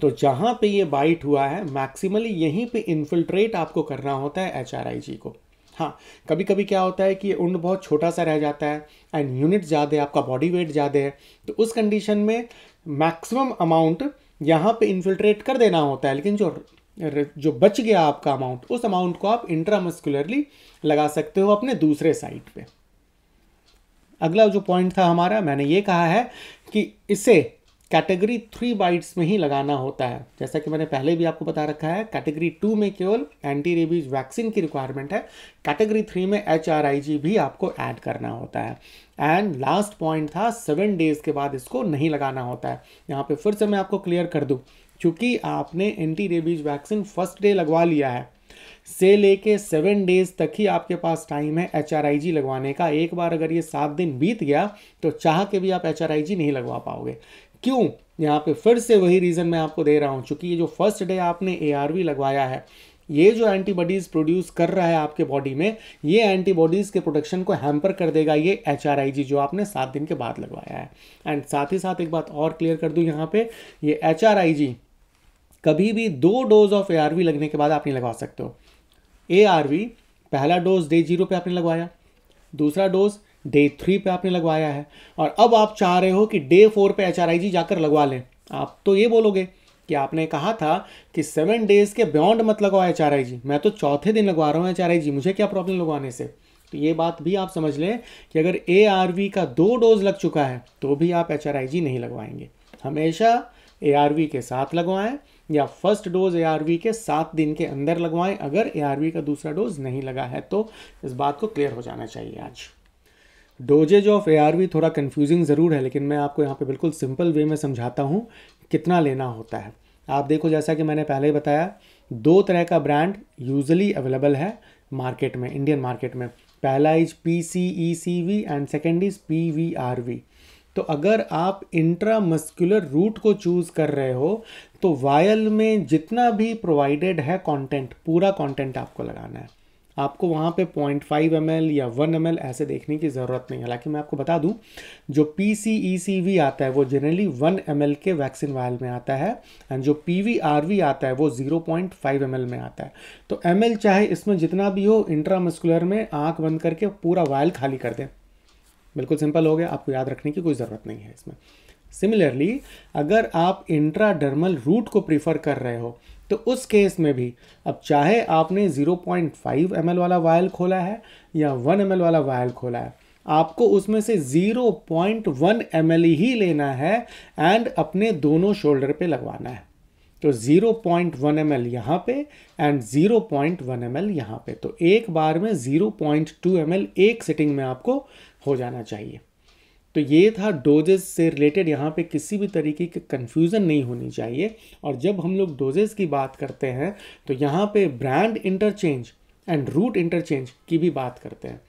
तो जहाँ पे ये बाइट हुआ है मैक्सिमली यहीं पे इन्फिल्ट्रेट आपको करना होता है एच को हाँ कभी कभी क्या होता है कि उम्र बहुत छोटा सा रह जाता है एंड यूनिट ज़्यादा है आपका बॉडी वेट ज़्यादा है तो उस कंडीशन में मैक्सिमम अमाउंट यहाँ पे इन्फिल्ट्रेट कर देना होता है लेकिन जो जो बच गया आपका अमाउंट उस अमाउंट को आप इंट्रामस्कुलरली लगा सकते हो अपने दूसरे साइड पे अगला जो पॉइंट था हमारा मैंने ये कहा है कि इसे कैटेगरी थ्री बाइट्स में ही लगाना होता है जैसा कि मैंने पहले भी आपको बता रखा है कैटेगरी टू में केवल एंटी रेबीज वैक्सीन की रिक्वायरमेंट है कैटेगरी थ्री में एच आर आई जी भी आपको ऐड करना होता है एंड लास्ट पॉइंट था सेवन डेज के बाद इसको नहीं लगाना होता है यहाँ पे फिर से मैं आपको क्लियर कर दूँ चूँकि आपने anti rabies vaccine first day लगवा लिया है से लेके सेवन डेज तक ही आपके पास टाइम है एच लगवाने का एक बार अगर ये सात दिन बीत गया तो चाह के भी आप एच नहीं लगवा पाओगे क्यों यहाँ पे फिर से वही रीज़न मैं आपको दे रहा हूँ चूँकि ये जो फर्स्ट डे आपने ए लगवाया है ये जो एंटीबॉडीज़ प्रोड्यूस कर रहा है आपके बॉडी में ये एंटीबॉडीज़ के प्रोडक्शन को हैम्पर कर देगा ये एच जो आपने सात दिन के बाद लगवाया है एंड साथ ही साथ एक बात और क्लियर कर दूँ यहाँ पर ये एच कभी भी दो डोज ऑफ ए लगने के बाद आप नहीं लगवा सकते हो ए पहला डोज डे जीरो पे आपने लगवाया दूसरा डोज डे थ्री पे आपने लगवाया है और अब आप चाह रहे हो कि डे फोर पे एच जाकर लगवा लें आप तो ये बोलोगे कि आपने कहा था कि सेवन डेज के बियॉन्ड मत लगवाओ एच मैं तो चौथे दिन लगवा रहा हूँ एच मुझे क्या प्रॉब्लम लगवाने से तो ये बात भी आप समझ लें कि अगर ए का दो डोज लग चुका है तो भी आप एच नहीं लगवाएंगे हमेशा ए के साथ लगवाएं या फर्स्ट डोज ए के सात दिन के अंदर लगवाएं अगर ए का दूसरा डोज नहीं लगा है तो इस बात को क्लियर हो जाना चाहिए आज डोजेज ऑफ ए थोड़ा कन्फ्यूजिंग ज़रूर है लेकिन मैं आपको यहाँ पे बिल्कुल सिंपल वे में समझाता हूँ कितना लेना होता है आप देखो जैसा कि मैंने पहले ही बताया दो तरह का ब्रांड यूजली अवेलेबल है मार्केट में इंडियन मार्केट में पहला is P C E C V and second is P V R V तो अगर आप मस्कुलर रूट को चूज़ कर रहे हो तो वायल में जितना भी प्रोवाइडेड है कंटेंट पूरा कंटेंट आपको लगाना है आपको वहाँ पे 0.5 फाइव या 1 एम ऐसे देखने की ज़रूरत नहीं है हालांकि मैं आपको बता दूँ जो पी सी e आता है वो जनरली 1 एम के वैक्सीन वायल में आता है एंड जो पी वी वी आता है वो 0.5 पॉइंट में आता है तो एम चाहे इसमें जितना भी हो इंट्रामस्कुलर में आँख बंद करके पूरा वायल खाली कर दें बिल्कुल सिंपल हो गया आपको याद रखने की कोई ज़रूरत नहीं है इसमें सिमिलरली अगर आप इंट्राडर्मल रूट को प्रीफर कर रहे हो तो उस केस में भी अब चाहे आपने 0.5 पॉइंट वाला वायल खोला है या 1 एम वाला वायल खोला है आपको उसमें से 0.1 एम ही लेना है एंड अपने दोनों शोल्डर पे लगवाना है तो 0.1 पॉइंट वन एम एल यहाँ पे and 0.1 point one M L यहाँ पे तो एक बार में 0.2 पॉइंट टू एम एल एक सिटिंग में आपको हो जाना चाहिए तो ये था डोज़ेस से रिलेटेड यहाँ पे किसी भी तरीके की कन्फ्यूज़न नहीं होनी चाहिए और जब हम लोग डोजेज की बात करते हैं तो यहाँ पे brand interchange and route interchange की भी बात करते हैं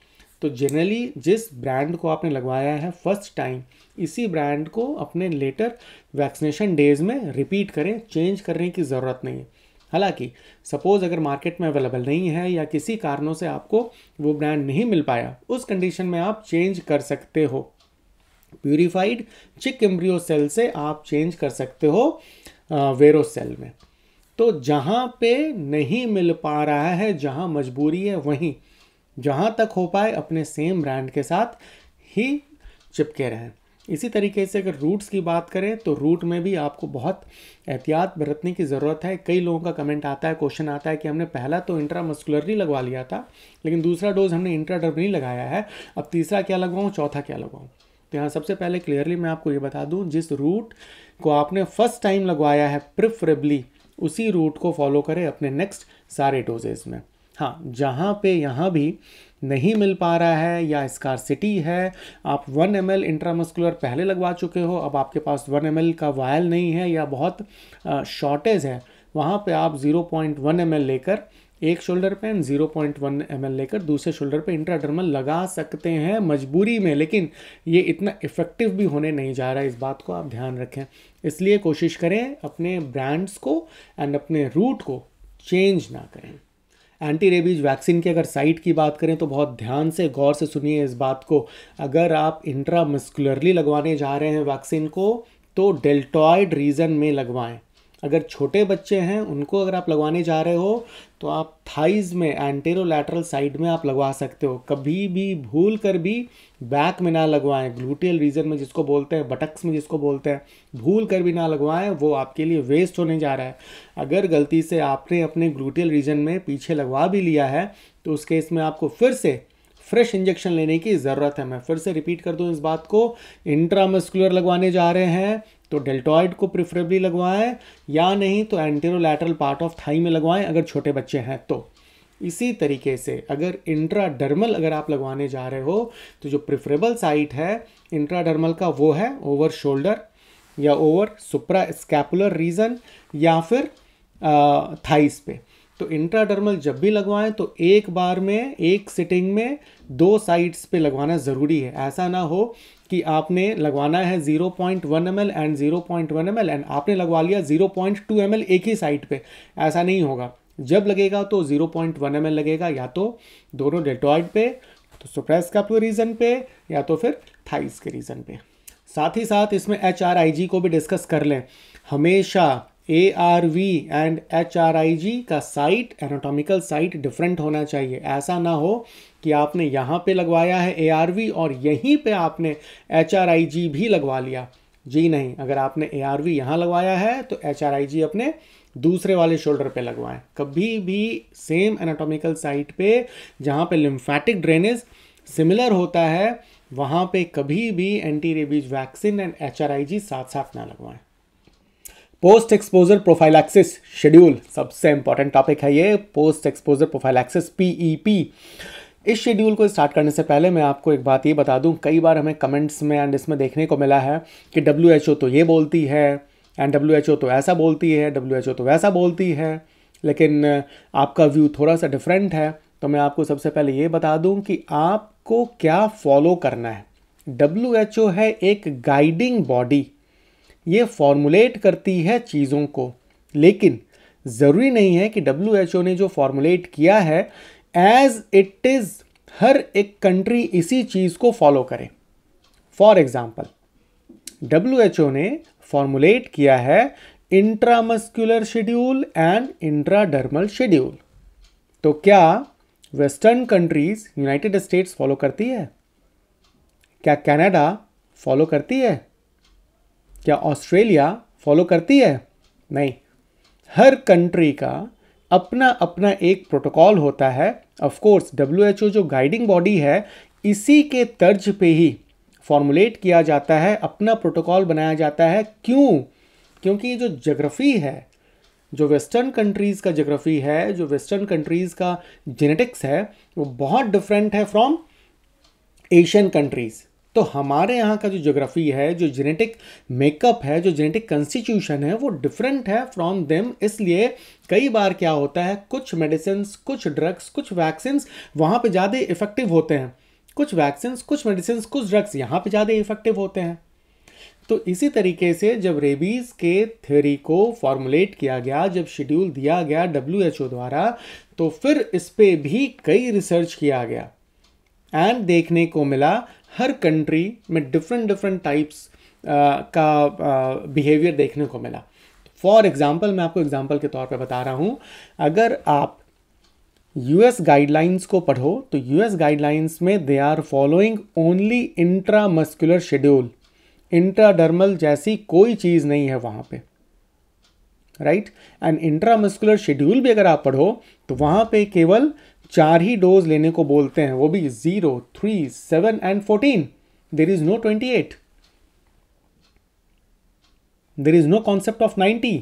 तो जनरली जिस ब्रांड को आपने लगवाया है फर्स्ट टाइम इसी ब्रांड को अपने लेटर वैक्सीनेशन डेज में रिपीट करें चेंज करने की ज़रूरत नहीं है हालांकि सपोज़ अगर मार्केट में अवेलेबल नहीं है या किसी कारणों से आपको वो ब्रांड नहीं मिल पाया उस कंडीशन में आप चेंज कर सकते हो प्यूरिफाइड चिक एम्ब्रियो सेल से आप चेंज कर सकते हो वेरो सेल में तो जहाँ पे नहीं मिल पा रहा है जहाँ मजबूरी है वहीं जहाँ तक हो पाए अपने सेम ब्रांड के साथ ही चिपके रहें इसी तरीके से अगर रूट्स की बात करें तो रूट में भी आपको बहुत एहतियात बरतने की ज़रूरत है कई लोगों का कमेंट आता है क्वेश्चन आता है कि हमने पहला तो मस्कुलरली लगवा लिया था लेकिन दूसरा डोज हमने नहीं लगाया है अब तीसरा क्या लगवाऊँ चौथा क्या लगवाऊँ तो यहाँ सबसे पहले क्लियरली मैं आपको ये बता दूँ जिस रूट को आपने फर्स्ट टाइम लगवाया है प्रिफरेबली उसी रूट को फॉलो करें अपने नेक्स्ट सारे डोजेज में हाँ जहाँ पे यहाँ भी नहीं मिल पा रहा है या स्कारसिटी है आप 1 एम एल इंट्रामस्कुलर पहले लगवा चुके हो अब आपके पास 1 एम एल का वायल नहीं है या बहुत शॉर्टेज है वहाँ पे आप 0.1 पॉइंट लेकर एक शोल्डर पेन 0.1 पॉइंट लेकर दूसरे शोल्डर पे इंट्राडर्मल लगा सकते हैं मजबूरी में लेकिन ये इतना इफ़ेक्टिव भी होने नहीं जा रहा है इस बात को आप ध्यान रखें इसलिए कोशिश करें अपने ब्रांड्स को एंड अपने रूट को चेंज ना करें एंटी रेबीज वैक्सीन की अगर साइट की बात करें तो बहुत ध्यान से गौर से सुनिए इस बात को अगर आप इंट्रामस्कुलरली लगवाने जा रहे हैं वैक्सीन को तो डेल्टॉयड रीजन में लगवाएं अगर छोटे बच्चे हैं उनको अगर आप लगवाने जा रहे हो तो आप थाइज में एंटेरो लैटरल साइड में आप लगवा सकते हो कभी भी भूल कर भी बैक में ना लगवाएं ग्लूटियल रीजन में जिसको बोलते हैं बटक्स में जिसको बोलते हैं भूल कर भी ना लगवाएं वो आपके लिए वेस्ट होने जा रहा है अगर गलती से आपने अपने ग्लूटियल रीजन में पीछे लगवा भी लिया है तो उस केस में आपको फिर से फ्रेश इंजेक्शन लेने की ज़रूरत है मैं फिर से रिपीट कर दूँ इस बात को इंट्रामस्कुलर लगवाने जा रहे हैं तो डेल्टॉइड को प्रिफरेबली लगवाएं या नहीं तो एंटीरोटरल पार्ट ऑफ थाई में लगवाएं अगर छोटे बच्चे हैं तो इसी तरीके से अगर इंट्राडर्मल अगर आप लगवाने जा रहे हो तो जो प्रिफरेबल साइट है इंट्राडर्मल का वो है ओवर शोल्डर या ओवर सुप्रा स्कैपुलर रीजन या फिर थाइस पे तो इंट्राडर्मल जब भी लगवाएं तो एक बार में एक सिटिंग में दो साइड्स पे लगवाना ज़रूरी है ऐसा ना हो कि आपने लगवाना है 0.1 पॉइंट एंड 0.1 पॉइंट एंड आपने लगवा लिया 0.2 पॉइंट एक ही साइट पे ऐसा नहीं होगा जब लगेगा तो 0.1 पॉइंट लगेगा या तो दोनों डेटॉइड पे तो सुप्रेस का रीज़न पे या तो फिर थाइस के रीज़न पे साथ ही साथ इसमें एच आर आई जी को भी डिस्कस कर लें हमेशा A R V and H R I G का साइट एनाटोमिकल साइट डिफरेंट होना चाहिए ऐसा ना हो कि आपने यहाँ पे लगवाया है ए और यहीं पे आपने एच भी लगवा लिया जी नहीं अगर आपने ए आर वी यहाँ लगवाया है तो एच अपने दूसरे वाले शोल्डर पे लगवाएं कभी भी सेम एनाटॉमिकल साइट पे जहाँ पे लिम्फेटिक ड्रेनेज सिमिलर होता है वहाँ पे कभी भी anti rabies vaccine and H साथ साथ ना लगवाएं post exposure profile prophylaxis schedule सबसे इंपॉर्टेंट टॉपिक है ये post exposure profile prophylaxis PEP इस शेड्यूल को स्टार्ट करने से पहले मैं आपको एक बात ये बता दूँ कई बार हमें कमेंट्स में एंड इसमें देखने को मिला है कि डब्ल्यू तो ये बोलती है एंड डब्ल्यू तो ऐसा बोलती है डब्ल्यू तो वैसा बोलती है लेकिन आपका व्यू थोड़ा सा डिफरेंट है तो मैं आपको सबसे पहले ये बता दूं कि आपको क्या फॉलो करना है डब्ल्यू एच ओ है एक गाइडिंग बॉडी ये फॉर्मुलेट करती है चीज़ों को लेकिन ज़रूरी नहीं है कि डब्ल्यू एच ओ ने जो फॉर्मुलेट किया है एज इट इज़ हर एक कंट्री इसी चीज़ को फॉलो करे for example W H O ने फॉर्मुलेट किया है intramuscular schedule and intradermal schedule तो क्या western countries United States follow करती है क्या कनाडा फॉलो करती है क्या ऑस्ट्रेलिया फॉलो करती है नहीं हर कंट्री का अपना अपना एक प्रोटोकॉल होता है ऑफ कोर्स डब्ल्यू जो गाइडिंग बॉडी है इसी के तर्ज पे ही फॉर्मुलेट किया जाता है अपना प्रोटोकॉल बनाया जाता है क्यों क्योंकि जो जोग्राफ़ी है जो वेस्टर्न कंट्रीज़ का जोग्राफ़ी है जो वेस्टर्न कंट्रीज़ का जेनेटिक्स है वो बहुत डिफरेंट है फ्रॉम एशियन कंट्रीज़ तो हमारे यहाँ का जो ज्योग्राफी है जो जेनेटिक मेकअप है जो जेनेटिक कंस्टिट्यूशन है वो डिफरेंट है फ्रॉम देम इसलिए कई बार क्या होता है कुछ मेडिसिन कुछ ड्रग्स कुछ वैक्सीन वहाँ पर ज़्यादा इफेक्टिव होते हैं कुछ वैक्सीन कुछ मेडिसिन कुछ ड्रग्स यहाँ पर ज़्यादा इफेक्टिव होते हैं तो इसी तरीके से जब रेबीज़ के थ्योरी को फॉर्मुलेट किया गया जब शेड्यूल दिया गया डब्ल्यू द्वारा तो फिर इस पर भी कई रिसर्च किया गया एंड देखने को मिला हर कंट्री में डिफरेंट डिफरेंट टाइप्स का बिहेवियर uh, देखने को मिला फॉर एग्ज़ाम्पल मैं आपको एग्ज़ाम्पल के तौर पर बता रहा हूँ अगर आप यूएस गाइडलाइंस को पढ़ो तो यूएस गाइडलाइंस में they are following only intramuscular schedule intradermal जैसी कोई चीज़ नहीं है वहाँ पे right and intramuscular schedule भी अगर आप पढ़ो तो वहाँ पे केवल चार ही डोज लेने को बोलते हैं वो भी zero three seven and fourteen there is no twenty eight there is no concept of ninety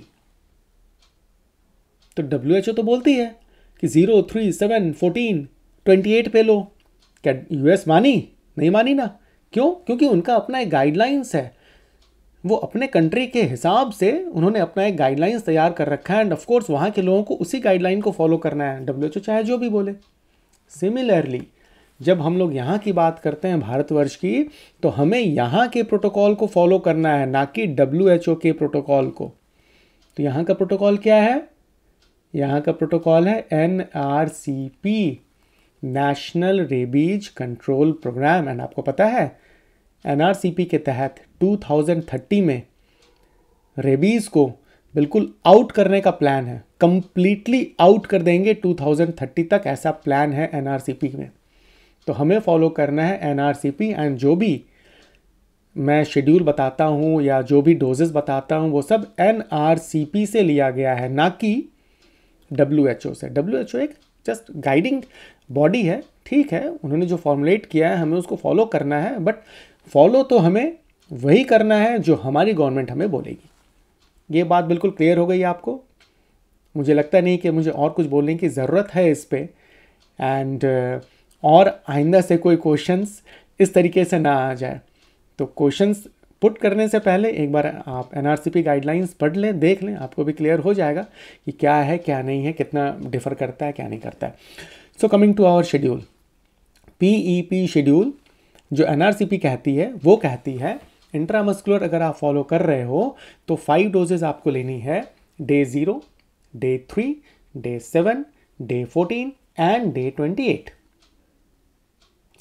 तो डब्ल्यू एच ओ तो बोलती है कि zero three seven fourteen twenty eight पे लो क्या यूएस मानी नहीं मानी ना क्यों क्योंकि उनका अपना एक गाइडलाइंस है वो अपने कंट्री के हिसाब से उन्होंने अपना एक गाइडलाइंस तैयार कर रखा है एंड ऑफकोर्स वहाँ के लोगों को उसी गाइडलाइन को फॉलो करना है डब्ल्यू एच चाहे जो भी बोले सिमिलरली जब हम लोग यहाँ की बात करते हैं भारतवर्ष की तो हमें यहाँ के प्रोटोकॉल को फॉलो करना है ना कि डब्ल्यू के प्रोटोकॉल को तो यहाँ का प्रोटोकॉल क्या है यहाँ का प्रोटोकॉल है N R C P national rabies control programme and आपको पता है एनआरसीपी के तहत 2030 में रेबीज़ को बिल्कुल आउट करने का प्लान है कम्प्लीटली आउट कर देंगे 2030 तक ऐसा प्लान है एनआरसीपी में तो हमें फॉलो करना है एनआरसीपी एंड जो भी मैं शेड्यूल बताता हूँ या जो भी डोजेस बताता हूँ वो सब एनआरसीपी से लिया गया है ना कि डब्ल्यू से डब्ल्यू एक जस्ट गाइडिंग बॉडी है ठीक है उन्होंने जो फॉर्मुलेट किया है हमें उसको फॉलो करना है बट फॉलो तो हमें वही करना है जो हमारी गवर्नमेंट हमें बोलेगी ये बात बिल्कुल क्लियर हो गई आपको मुझे लगता नहीं कि मुझे और कुछ बोलने की ज़रूरत है इस पर एंड uh, और आइंदा से कोई क्वेश्चंस इस तरीके से ना आ जाए तो क्वेश्चंस पुट करने से पहले एक बार आप एन गाइडलाइंस पढ़ लें देख लें आपको भी क्लियर हो जाएगा कि क्या है क्या नहीं है कितना डिफ़र करता है क्या नहीं करता है so coming to our schedule P E P schedule जो एन कहती है वो कहती है इंट्रामस्कुलर अगर आप फॉलो कर रहे हो तो फाइव डोजेज आपको लेनी है day zero day three day seven day fourteen and day twenty eight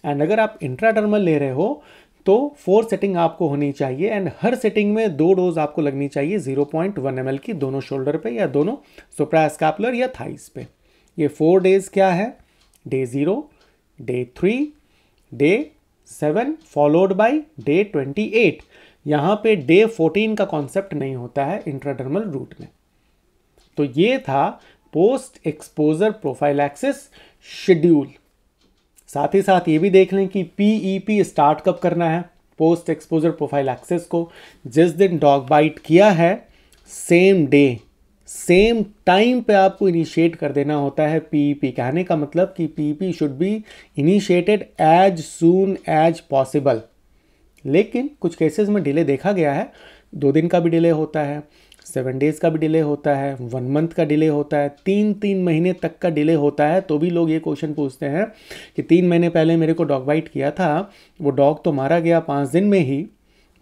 and अगर आप इंट्राडर्मल ले रहे हो तो फोर सेटिंग आपको होनी चाहिए एंड हर सेटिंग में दो डोज आपको लगनी चाहिए 0.1 पॉइंट की दोनों शोल्डर पे या दोनों सुप्रास्कापुलर या थाइस पे ये फोर डेज क्या है day zero day three day seven followed by day twenty eight यहाँ पे डे फोर्टीन का कॉन्सेप्ट नहीं होता है इंट्राडर्मल रूट में तो ये था post exposure profile access schedule साथ ही साथ ये भी देख लें कि पीईपी स्टार्ट e कब करना है पोस्ट एक्सपोजर प्रोफाइल एक्सेस को जिस दिन डॉग बाइट किया है सेम डे सेम टाइम पे आपको इनिशिएट कर देना होता है पी e कहने का मतलब कि P should be initiated as soon as possible लेकिन कुछ केसेस में डिले देखा गया है दो दिन का भी डिले होता है सेवन डेज़ का भी डिले होता है वन मंथ का डिले होता है तीन तीन महीने तक का डिले होता है तो भी लोग ये क्वेश्चन पूछते हैं कि तीन महीने पहले मेरे को डॉग बाइट किया था वो डॉग तो मारा गया पाँच दिन में ही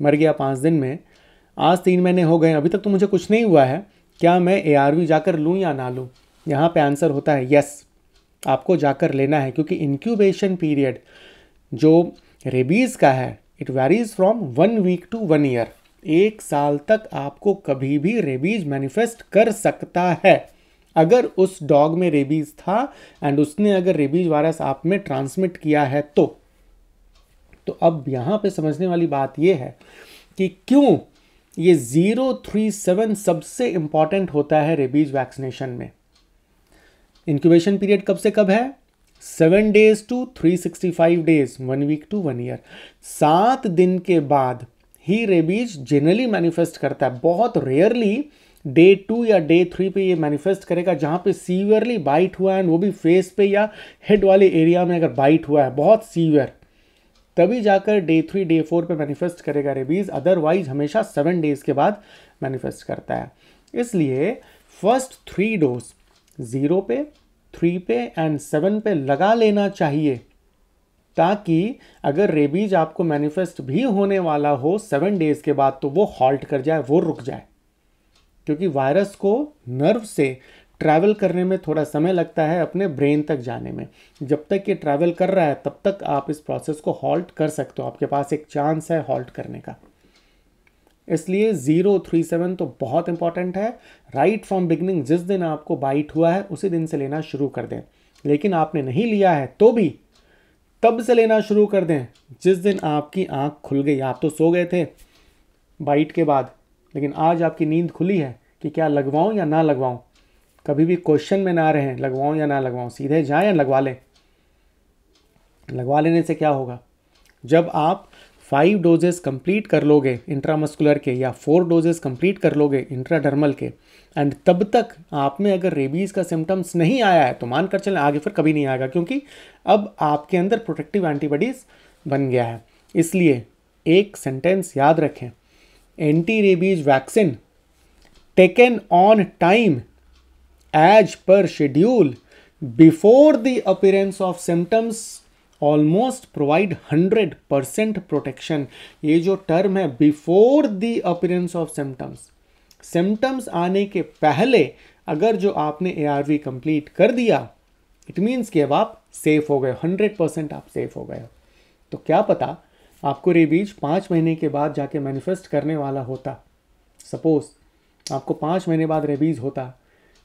मर गया पाँच दिन में आज तीन महीने हो गए अभी तक तो मुझे कुछ नहीं हुआ है क्या मैं ए जाकर लूँ या ना लूँ यहाँ पे आंसर होता है यस आपको जाकर लेना है क्योंकि इंक्यूबेशन पीरियड जो रेबीज़ का है it varies from one week to one year एक साल तक आपको कभी भी रेबीज मैनिफेस्ट कर सकता है अगर उस डॉग में रेबीज था एंड उसने अगर रेबीज वायरस आप में ट्रांसमिट किया है तो तो अब यहाँ पे समझने वाली बात यह है कि क्यों ये ज़ीरो थ्री सेवन सबसे इंपॉर्टेंट होता है रेबीज वैक्सीनेशन में इंक्यूबेशन पीरियड कब से कब है seven days to three sixty five days one week to one year सात दिन के बाद ही रेबीज जनरली मैनिफेस्ट करता है बहुत रेयरली डे टू या डे थ्री पे ये मैनिफेस्ट करेगा जहाँ पे सीवियरली बाइट हुआ है वो भी फेस पे या हेड वाले एरिया में अगर बाइट हुआ है बहुत सीवियर तभी जाकर डे थ्री डे फोर पे मैनिफेस्ट करेगा रेबीज़ अदरवाइज हमेशा सेवन डेज़ के बाद मैनिफेस्ट करता है इसलिए फर्स्ट थ्री डोज ज़ीरो पे थ्री पे एंड सेवन पे लगा लेना चाहिए ताकि अगर रेबीज आपको मैनिफेस्ट भी होने वाला हो सेवन डेज़ के बाद तो वो हॉल्ट कर जाए वो रुक जाए क्योंकि वायरस को नर्व से ट्रैवल करने में थोड़ा समय लगता है अपने ब्रेन तक जाने में जब तक ये ट्रैवल कर रहा है तब तक आप इस प्रोसेस को हॉल्ट कर सकते हो आपके पास एक चांस है हॉल्ट करने का इसलिए ज़ीरो थ्री सेवन तो बहुत इंपॉर्टेंट है राइट फ्रॉम बिगनिंग जिस दिन आपको बाइट हुआ है उसी दिन से लेना शुरू कर दें लेकिन आपने नहीं लिया है तो भी तब से लेना शुरू कर दें जिस दिन आपकी आंख खुल गई आप तो सो गए थे बाइट के बाद लेकिन आज आपकी नींद खुली है कि क्या लगवाऊं या ना लगवाऊं कभी भी क्वेश्चन में ना रहें लगवाऊँ या ना लगवाऊँ सीधे जाएँ या लगवा लें लगवा लेने से क्या होगा जब आप फाइव डोजेस कंप्लीट कर लोगे इंट्रामस्कुलर के या फोर डोजेस कंप्लीट कर लोगे इंट्राडर्मल के एंड तब तक आप में अगर रेबीज़ का सिम्टम्स नहीं आया है तो मान कर चलें आगे फिर कभी नहीं आएगा क्योंकि अब आपके अंदर प्रोटेक्टिव एंटीबॉडीज़ बन गया है इसलिए एक सेंटेंस याद रखें anti rabies vaccine taken on time as per schedule before the appearance of symptoms almost provide hundred percent protection ये जो टर्म है before the appearance of symptoms symptoms आने के पहले अगर जो आपने ए आर वी कंप्लीट कर दिया इट मीन्स कि अब आप सेफ हो गए हंड्रेड परसेंट आप सेफ हो गए हो तो क्या पता आपको रेबीज पाँच महीने के बाद जाके मैनिफेस्ट करने वाला होता सपोज आपको पाँच महीने बाद रेबीज होता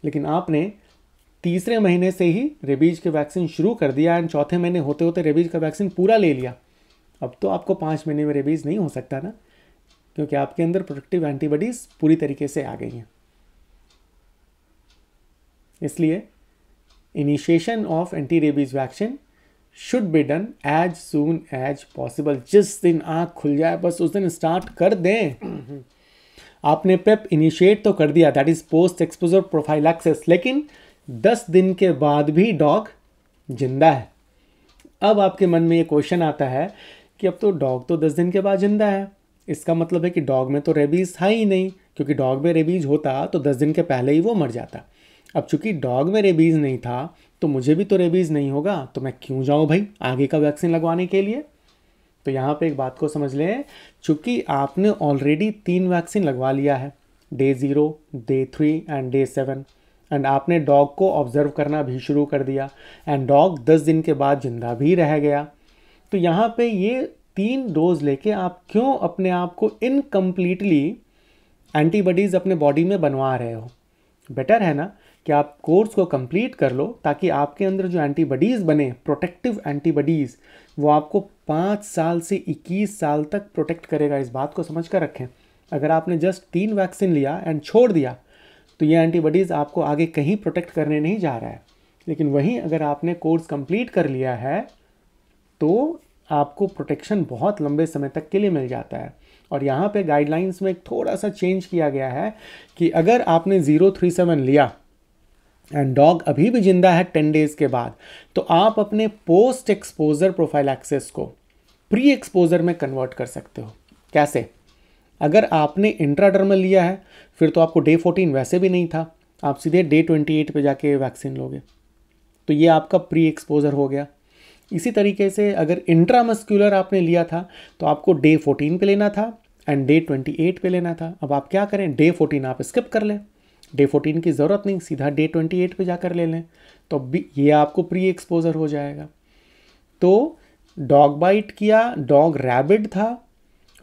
लेकिन आपने तीसरे महीने से ही रेबीज के वैक्सीन शुरू कर दिया एंड चौथे महीने होते होते रेबीज का वैक्सीन पूरा ले लिया अब तो आपको पाँच महीने में रेबीज नहीं हो सकता ना क्योंकि आपके अंदर प्रोटेक्टिव एंटीबॉडीज़ पूरी तरीके से आ गई हैं इसलिए initiation of anti rabies vaccine should be done as soon as possible जिस दिन आँख खुल जाए बस उस दिन स्टार्ट कर दें हम्म, हम्म। आपने पेप इनिशिएट तो कर दिया that is post exposure profile access लेकिन दस दिन के बाद भी डॉग जिंदा है अब आपके मन में ये क्वेश्चन आता है कि अब तो डॉग तो दस दिन के बाद जिंदा है इसका मतलब है कि डॉग में तो रेबीज़ है ही नहीं क्योंकि डॉग में रेबीज़ होता तो दस दिन के पहले ही वो मर जाता अब चूंकि डॉग में रेबीज़ नहीं था तो मुझे भी तो रेबीज़ नहीं होगा तो मैं क्यों जाऊँ भाई आगे का वैक्सीन लगवाने के लिए तो यहाँ पे एक बात को समझ लें चूँकि आपने ऑलरेडी तीन वैक्सीन लगवा लिया है day zero day three and day seven and आपने डॉग को ऑब्ज़र्व करना भी शुरू कर दिया एंड डॉग दस दिन के बाद जिंदा भी रह गया तो यहाँ पे ये तीन डोज लेके आप क्यों अपने आप को इनकम्प्लीटली एंटीबॉडीज़ अपने बॉडी में बनवा रहे हो बेटर है ना कि आप कोर्स को कंप्लीट कर लो ताकि आपके अंदर जो एंटीबॉडीज़ बने प्रोटेक्टिव एंटीबॉडीज़ वो आपको पाँच साल से इक्कीस साल तक प्रोटेक्ट करेगा इस बात को समझ कर रखें अगर आपने जस्ट तीन वैक्सीन लिया एंड छोड़ दिया तो ये एंटीबॉडीज़ आपको आगे कहीं प्रोटेक्ट करने नहीं जा रहा है लेकिन वहीं अगर आपने कोर्स कंप्लीट कर लिया है तो आपको प्रोटेक्शन बहुत लंबे समय तक के लिए मिल जाता है और यहाँ पे गाइडलाइंस में थोड़ा सा चेंज किया गया है कि अगर आपने ज़ीरो थ्री सेवन लिया एंड डॉग अभी भी ज़िंदा है टेन डेज़ के बाद तो आप अपने पोस्ट एक्सपोजर प्रोफाइल एक्सेस को प्री एक्सपोजर में कन्वर्ट कर सकते हो कैसे अगर आपने इंट्राडर्मल लिया है फिर तो आपको डे फोर्टीन वैसे भी नहीं था आप सीधे डे ट्वेंटी एट पर जाके वैक्सीन लोगे तो ये आपका प्री एक्सपोजर हो गया इसी तरीके से अगर इंट्रामस्क्यूलर आपने लिया था तो आपको डे फोर्टीन पे लेना था एंड डे ट्वेंटी एट पे लेना था अब आप क्या करें डे फोर्टीन आप स्किप कर लें डे फोर्टीन की ज़रूरत नहीं सीधा डे ट्वेंटी एट पर जाकर ले लें तो ये आपको प्री एक्सपोजर हो जाएगा तो डॉग बाइट किया डॉग रैबिड था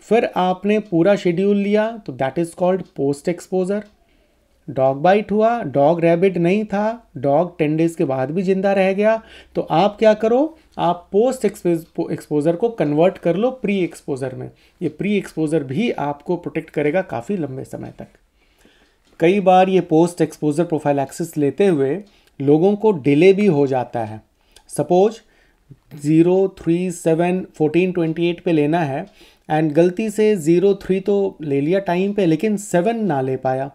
फिर आपने पूरा शेड्यूल लिया तो that is called post exposure dog bite हुआ डॉग रैबिट नहीं था डॉग टेन डेज के बाद भी जिंदा रह गया तो आप क्या करो आप पोस्ट एक्सपोजर को कन्वर्ट कर लो प्री एक्सपोजर में ये प्री एक्सपोजर भी आपको प्रोटेक्ट करेगा काफ़ी लंबे समय तक कई बार ये पोस्ट एक्सपोजर प्रोफाइल एक्सेस लेते हुए लोगों को डिले भी हो जाता है suppose zero three seven fourteen twenty eight पर लेना है एंड गलती से ज़ीरो थ्री तो ले लिया टाइम पे लेकिन सेवन ना ले पाया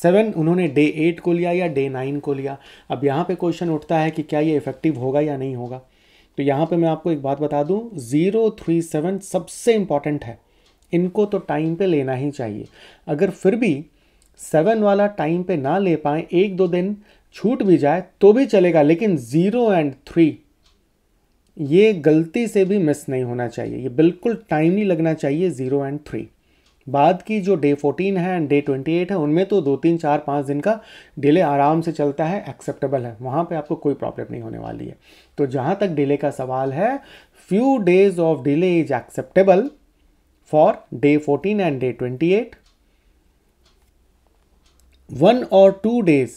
सेवन उन्होंने डे एट को लिया या डे नाइन को लिया अब यहाँ पे क्वेश्चन उठता है कि क्या ये इफ़ेक्टिव होगा या नहीं होगा तो यहाँ पे मैं आपको एक बात बता दूँ ज़ीरो थ्री सेवन सबसे इम्पॉर्टेंट है इनको तो टाइम पे लेना ही चाहिए अगर फिर भी सेवन वाला टाइम पे ना ले पाए एक दो दिन छूट भी जाए तो भी चलेगा लेकिन ज़ीरो एंड थ्री ये गलती से भी मिस नहीं होना चाहिए ये बिल्कुल टाइमली लगना चाहिए ज़ीरो एंड थ्री बाद की जो डे फोर्टीन है एंड डे ट्वेंटी एट है उनमें तो दो तीन चार पाँच दिन का डिले आराम से चलता है एक्सेप्टेबल है वहाँ पे आपको कोई प्रॉब्लम नहीं होने वाली है तो जहाँ तक डिले का सवाल है few days of delay is acceptable for day fourteen and day twenty eight one और two days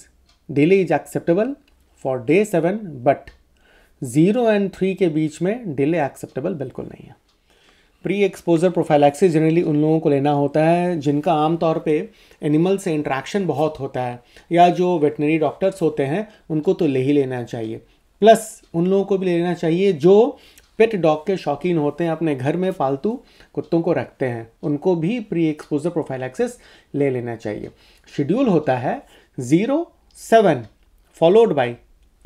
delay is acceptable for day seven but zero and three के बीच में डिले एक्सेप्टेबल बिल्कुल नहीं है प्री एक्सपोजर प्रोफाइलैक्सिस जनरली उन लोगों को लेना होता है जिनका आमतौर पे एनिमल से इंट्रैक्शन बहुत होता है या जो वेटनरी डॉक्टर्स होते हैं उनको तो ले ही लेना चाहिए प्लस उन लोगों को भी लेना चाहिए जो पेट डॉग के शौकीन होते हैं अपने घर में पालतू कुत्तों को रखते हैं उनको भी प्री एक्सपोजर प्रोफाइलैक्सिस ले लेना चाहिए शेड्यूल होता है ज़ीरो सेवन फॉलोड बाई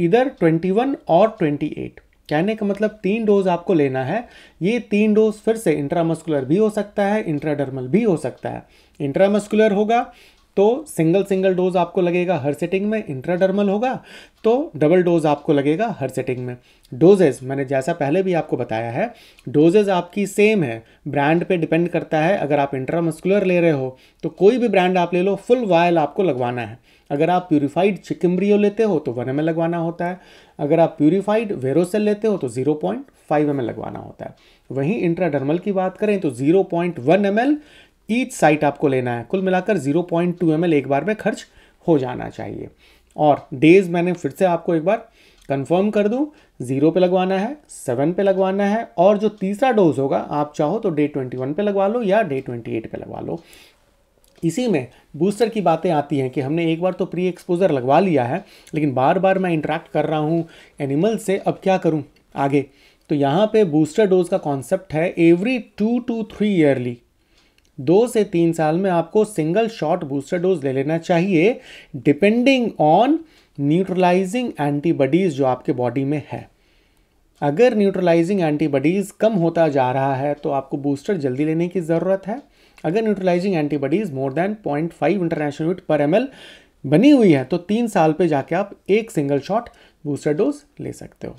इधर ट्वेंटी वन और ट्वेंटी एट कहने का मतलब तीन डोज आपको लेना है ये तीन डोज फिर से इंट्रामस्कुलर भी हो सकता है इंट्राडर्मल भी हो सकता है इंट्रामस्कुलर होगा तो सिंगल सिंगल डोज आपको लगेगा हर सेटिंग में इंट्राडर्मल होगा तो डबल डोज आपको लगेगा हर सेटिंग में डोजेज मैंने जैसा पहले भी आपको बताया है डोजेज आपकी सेम है ब्रांड पे डिपेंड करता है अगर आप इंट्रामस्कुलर ले रहे हो तो कोई भी ब्रांड आप ले लो फुल वायल आपको लगवाना है अगर आप प्यूरिफाइड चिकम्ब्रियो लेते हो तो वन एम लगवाना होता है अगर आप प्यूरिफाइड वेरोसेल लेते हो तो जीरो पॉइंट फाइव एम लगवाना होता है वहीं इंट्राडर्मल की बात करें तो zero point one M each site आपको लेना है कुल मिलाकर 0.2 पॉइंट एक बार में खर्च हो जाना चाहिए और डेज मैंने फिर से आपको एक बार कंफर्म कर दूं जीरो पे लगवाना है सेवन पे लगवाना है और जो तीसरा डोज होगा आप चाहो तो डे ट्वेंटी वन पे लगवा लो या डे ट्वेंटी एट पे लगवा लो इसी में बूस्टर की बातें आती हैं कि हमने एक बार तो प्री एक्सपोजर लगवा लिया है लेकिन बार बार मैं इंट्रैक्ट कर रहा हूँ एनिमल से अब क्या करूँ आगे तो यहाँ पे बूस्टर डोज का कॉन्सेप्ट है every two to three yearly दो से तीन साल में आपको सिंगल शॉट बूस्टर डोज ले लेना चाहिए डिपेंडिंग ऑन न्यूट्रलाइजिंग एंटीबॉडीज़ जो आपके बॉडी में है अगर न्यूट्रलाइजिंग एंटीबॉडीज़ कम होता जा रहा है तो आपको बूस्टर जल्दी लेने की ज़रूरत है अगर neutralising antibodies more than point five international unit per M बनी हुई है तो तीन साल पे जाके आप एक सिंगल शॉट बूस्टर डोज ले सकते हो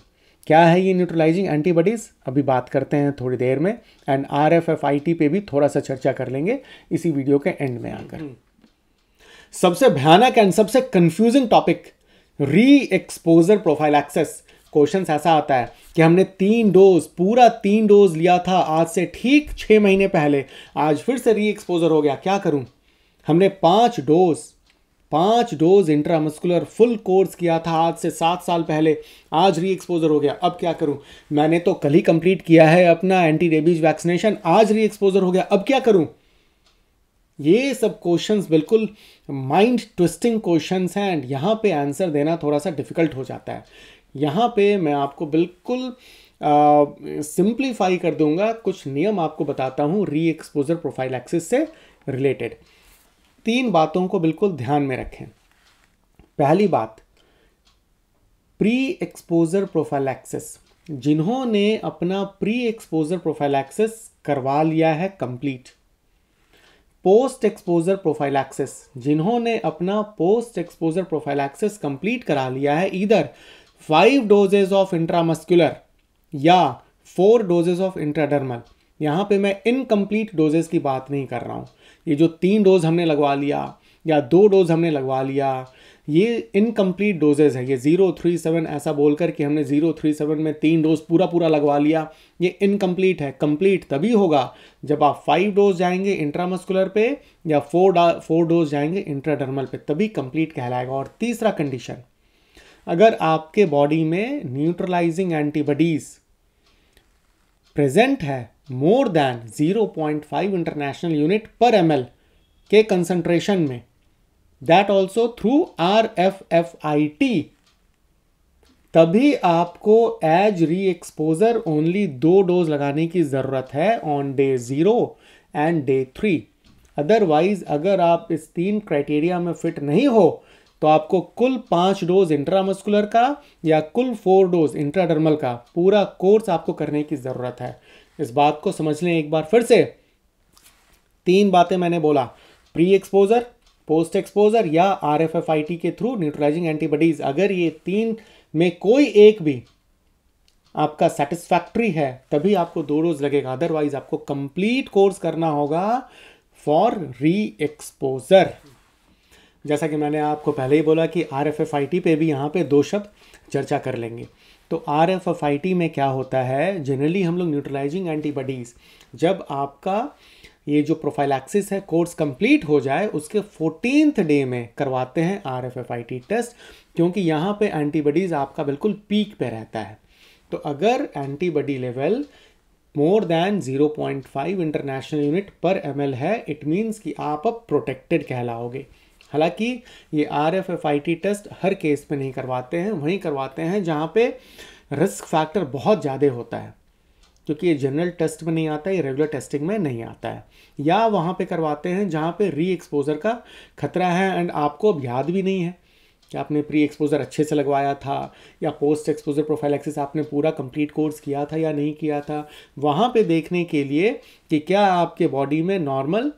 क्या है ये न्यूट्रलाइजिंग एंटीबॉडीज़ अभी बात करते हैं थोड़ी देर में and R F F I T पे भी थोड़ा सा चर्चा कर लेंगे इसी वीडियो के एंड में आकर हम्म। सबसे भयानक एंड सबसे confusing topic re exposure profile access question ऐसा आता है कि हमने तीन डोज पूरा तीन डोज लिया था आज से ठीक छह महीने पहले आज फिर से री एक्सपोजर हो गया क्या करूं हमने पांच डोज पाँच डोज इंट्रामस्कुलर फुल कोर्स किया था आज से सात साल पहले आज री एक्सपोजर हो गया अब क्या करूं मैंने तो कल ही कंप्लीट किया है अपना एंटी रेबीज वैक्सीनेशन आज री एक्सपोजर हो गया अब क्या करूं ये सब क्वेश्चंस बिल्कुल माइंड ट्विस्टिंग क्वेश्चंस हैं एंड यहाँ पे आंसर देना थोड़ा सा डिफ़िकल्ट हो जाता है यहाँ पे मैं आपको बिल्कुल सिंप्लीफाई uh, कर दूंगा कुछ नियम आपको बताता हूँ री एक्सपोजर प्रोफाइल एक्सिस से रिलेटेड तीन बातों को बिल्कुल ध्यान में रखें पहली बात प्री एक्सपोजर प्रोफाइलैक्सिस जिन्होंने अपना प्री एक्सपोजर प्रोफाइलैक्सिस करवा लिया है कंप्लीट पोस्ट एक्सपोजर प्रोफाइलैक्सिस जिन्होंने अपना पोस्ट एक्सपोजर प्रोफाइलैक्सिस कंप्लीट करा लिया है इधर फाइव डोजेज ऑफ इंट्रामस्कुलर या फोर डोजेज ऑफ इंट्राडर्मल यहां पे मैं इनकम्प्लीट डोजेज की बात नहीं कर रहा हूं ये जो तीन डोज हमने लगवा लिया या दो डोज हमने लगवा लिया ये इनकम्प्लीट डोजेज है ये जीरो थ्री सेवन ऐसा बोल कर कि हमने जीरो थ्री सेवन में तीन डोज पूरा पूरा लगवा लिया ये इनकम्प्लीट है कम्प्लीट तभी होगा जब आप फाइव डोज जाएंगे इंट्रामस्कुलर पे या फोर डा फोर डोज जाएंगे इंट्राडर्मल पे तभी कम्प्लीट कहलाएगा और तीसरा कंडीशन अगर आपके बॉडी में न्यूट्रलाइजिंग एंटीबॉडीज़ प्रेजेंट है more than 0.5 international unit per M के कंसंट्रेशन में that also through R F F I T तभी आपको एज री एक्सपोजर ओनली दो डोज लगाने की ज़रूरत है on day zero and day three otherwise अगर आप इस तीन क्राइटेरिया में फिट नहीं हो तो आपको कुल पाँच डोज इंट्रामस्कुलर का या कुल फोर डोज इंट्राडर्मल का पूरा कोर्स आपको करने की ज़रूरत है इस बात को समझ लें एक बार फिर से तीन बातें मैंने बोला प्री एक्सपोजर पोस्ट एक्सपोजर या R F F I T के थ्रू न्यूट्रलाइजिंग एंटीबॉडीज अगर ये तीन में कोई एक भी आपका सेटिस्फैक्ट्री है तभी आपको दो डोज लगेगा अदरवाइज आपको कंप्लीट कोर्स करना होगा फॉर री एक्सपोजर जैसा कि मैंने आपको पहले ही बोला कि R F F I T पर भी यहाँ पे दो शब्द चर्चा कर लेंगे तो R F F I T में क्या होता है जनरली हम लोग न्यूट्रलाइजिंग एंटीबॉडीज़ जब आपका ये जो प्रोफाइल एक्सिस है कोर्स कंप्लीट हो जाए उसके फोर्टीनथ डे में करवाते हैं R F F I T test क्योंकि यहाँ पे एंटीबॉडीज़ आपका बिल्कुल पीक पे रहता है तो अगर antibody level more than 0.5 international unit per M है इट मीन्स कि आप अब प्रोटेक्टेड कहलाओगे हालांकि ये R F F I T test हर केस में नहीं करवाते हैं वहीं करवाते हैं जहाँ पे रिस्क फैक्टर बहुत ज़्यादा होता है क्योंकि ये जनरल टेस्ट में नहीं आता ये रेगुलर टेस्टिंग में नहीं आता है या वहाँ पे करवाते हैं जहाँ पे री एक्सपोज़र का खतरा है एंड आपको अब याद भी नहीं है कि आपने प्री एक्सपोज़र अच्छे से लगवाया था या पोस्ट एक्सपोज़र प्रोफाइलैक्सिस आपने पूरा कंप्लीट कोर्स किया था या नहीं किया था वहाँ पे देखने के लिए कि क्या आपके बॉडी में नॉर्मल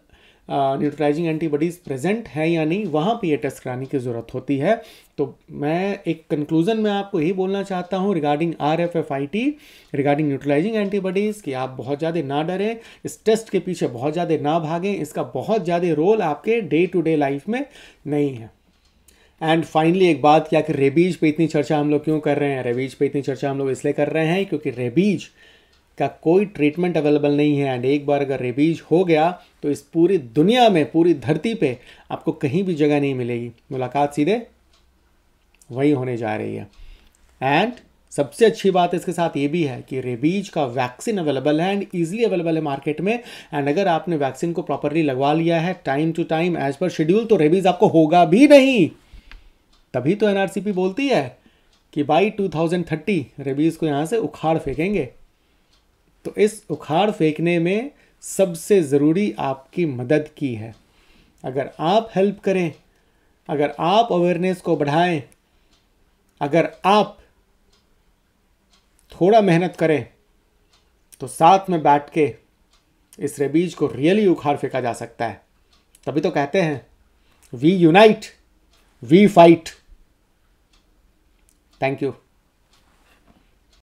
न्यूट्रलाइजिंग एंटीबॉडीज़ प्रेजेंट हैं या नहीं वहाँ पे ये टेस्ट कराने की ज़रूरत होती है तो मैं एक कंक्लूज़न में आपको यही बोलना चाहता हूँ regarding R F F I T regarding neutralising antibodies कि आप बहुत ज़्यादा ना डरें इस टेस्ट के पीछे बहुत ज़्यादा ना भागें इसका बहुत ज़्यादा रोल आपके डे टू डे लाइफ में नहीं है एंड फाइनली एक बात क्या कि रेबीज पे इतनी चर्चा हम लोग क्यों कर रहे हैं रेबीज पे इतनी चर्चा हम लोग इसलिए कर रहे हैं क्योंकि रेबीज का कोई ट्रीटमेंट अवेलेबल नहीं है एंड एक बार अगर रेबीज हो गया तो इस पूरी दुनिया में पूरी धरती पे आपको कहीं भी जगह नहीं मिलेगी मुलाकात सीधे वही होने जा रही है एंड सबसे अच्छी बात इसके साथ ये भी है कि रेबीज का वैक्सीन अवेलेबल है एंड ईजिली अवेलेबल है मार्केट में एंड अगर आपने वैक्सीन को प्रॉपरली लगवा लिया है time to time as per schedule तो रेबीज आपको होगा भी नहीं तभी तो एनआरसीपी बोलती है कि बाई 2030 रेबीज को यहाँ से उखाड़ फेंकेंगे तो इस उखाड़ फेंकने में सबसे ज़रूरी आपकी मदद की है अगर आप हेल्प करें अगर आप अवेयरनेस को बढ़ाएं अगर आप थोड़ा मेहनत करें तो साथ में बैठ के इस रेबीज को रियली उखाड़ फेंका जा सकता है तभी तो कहते हैं we unite we fight thank you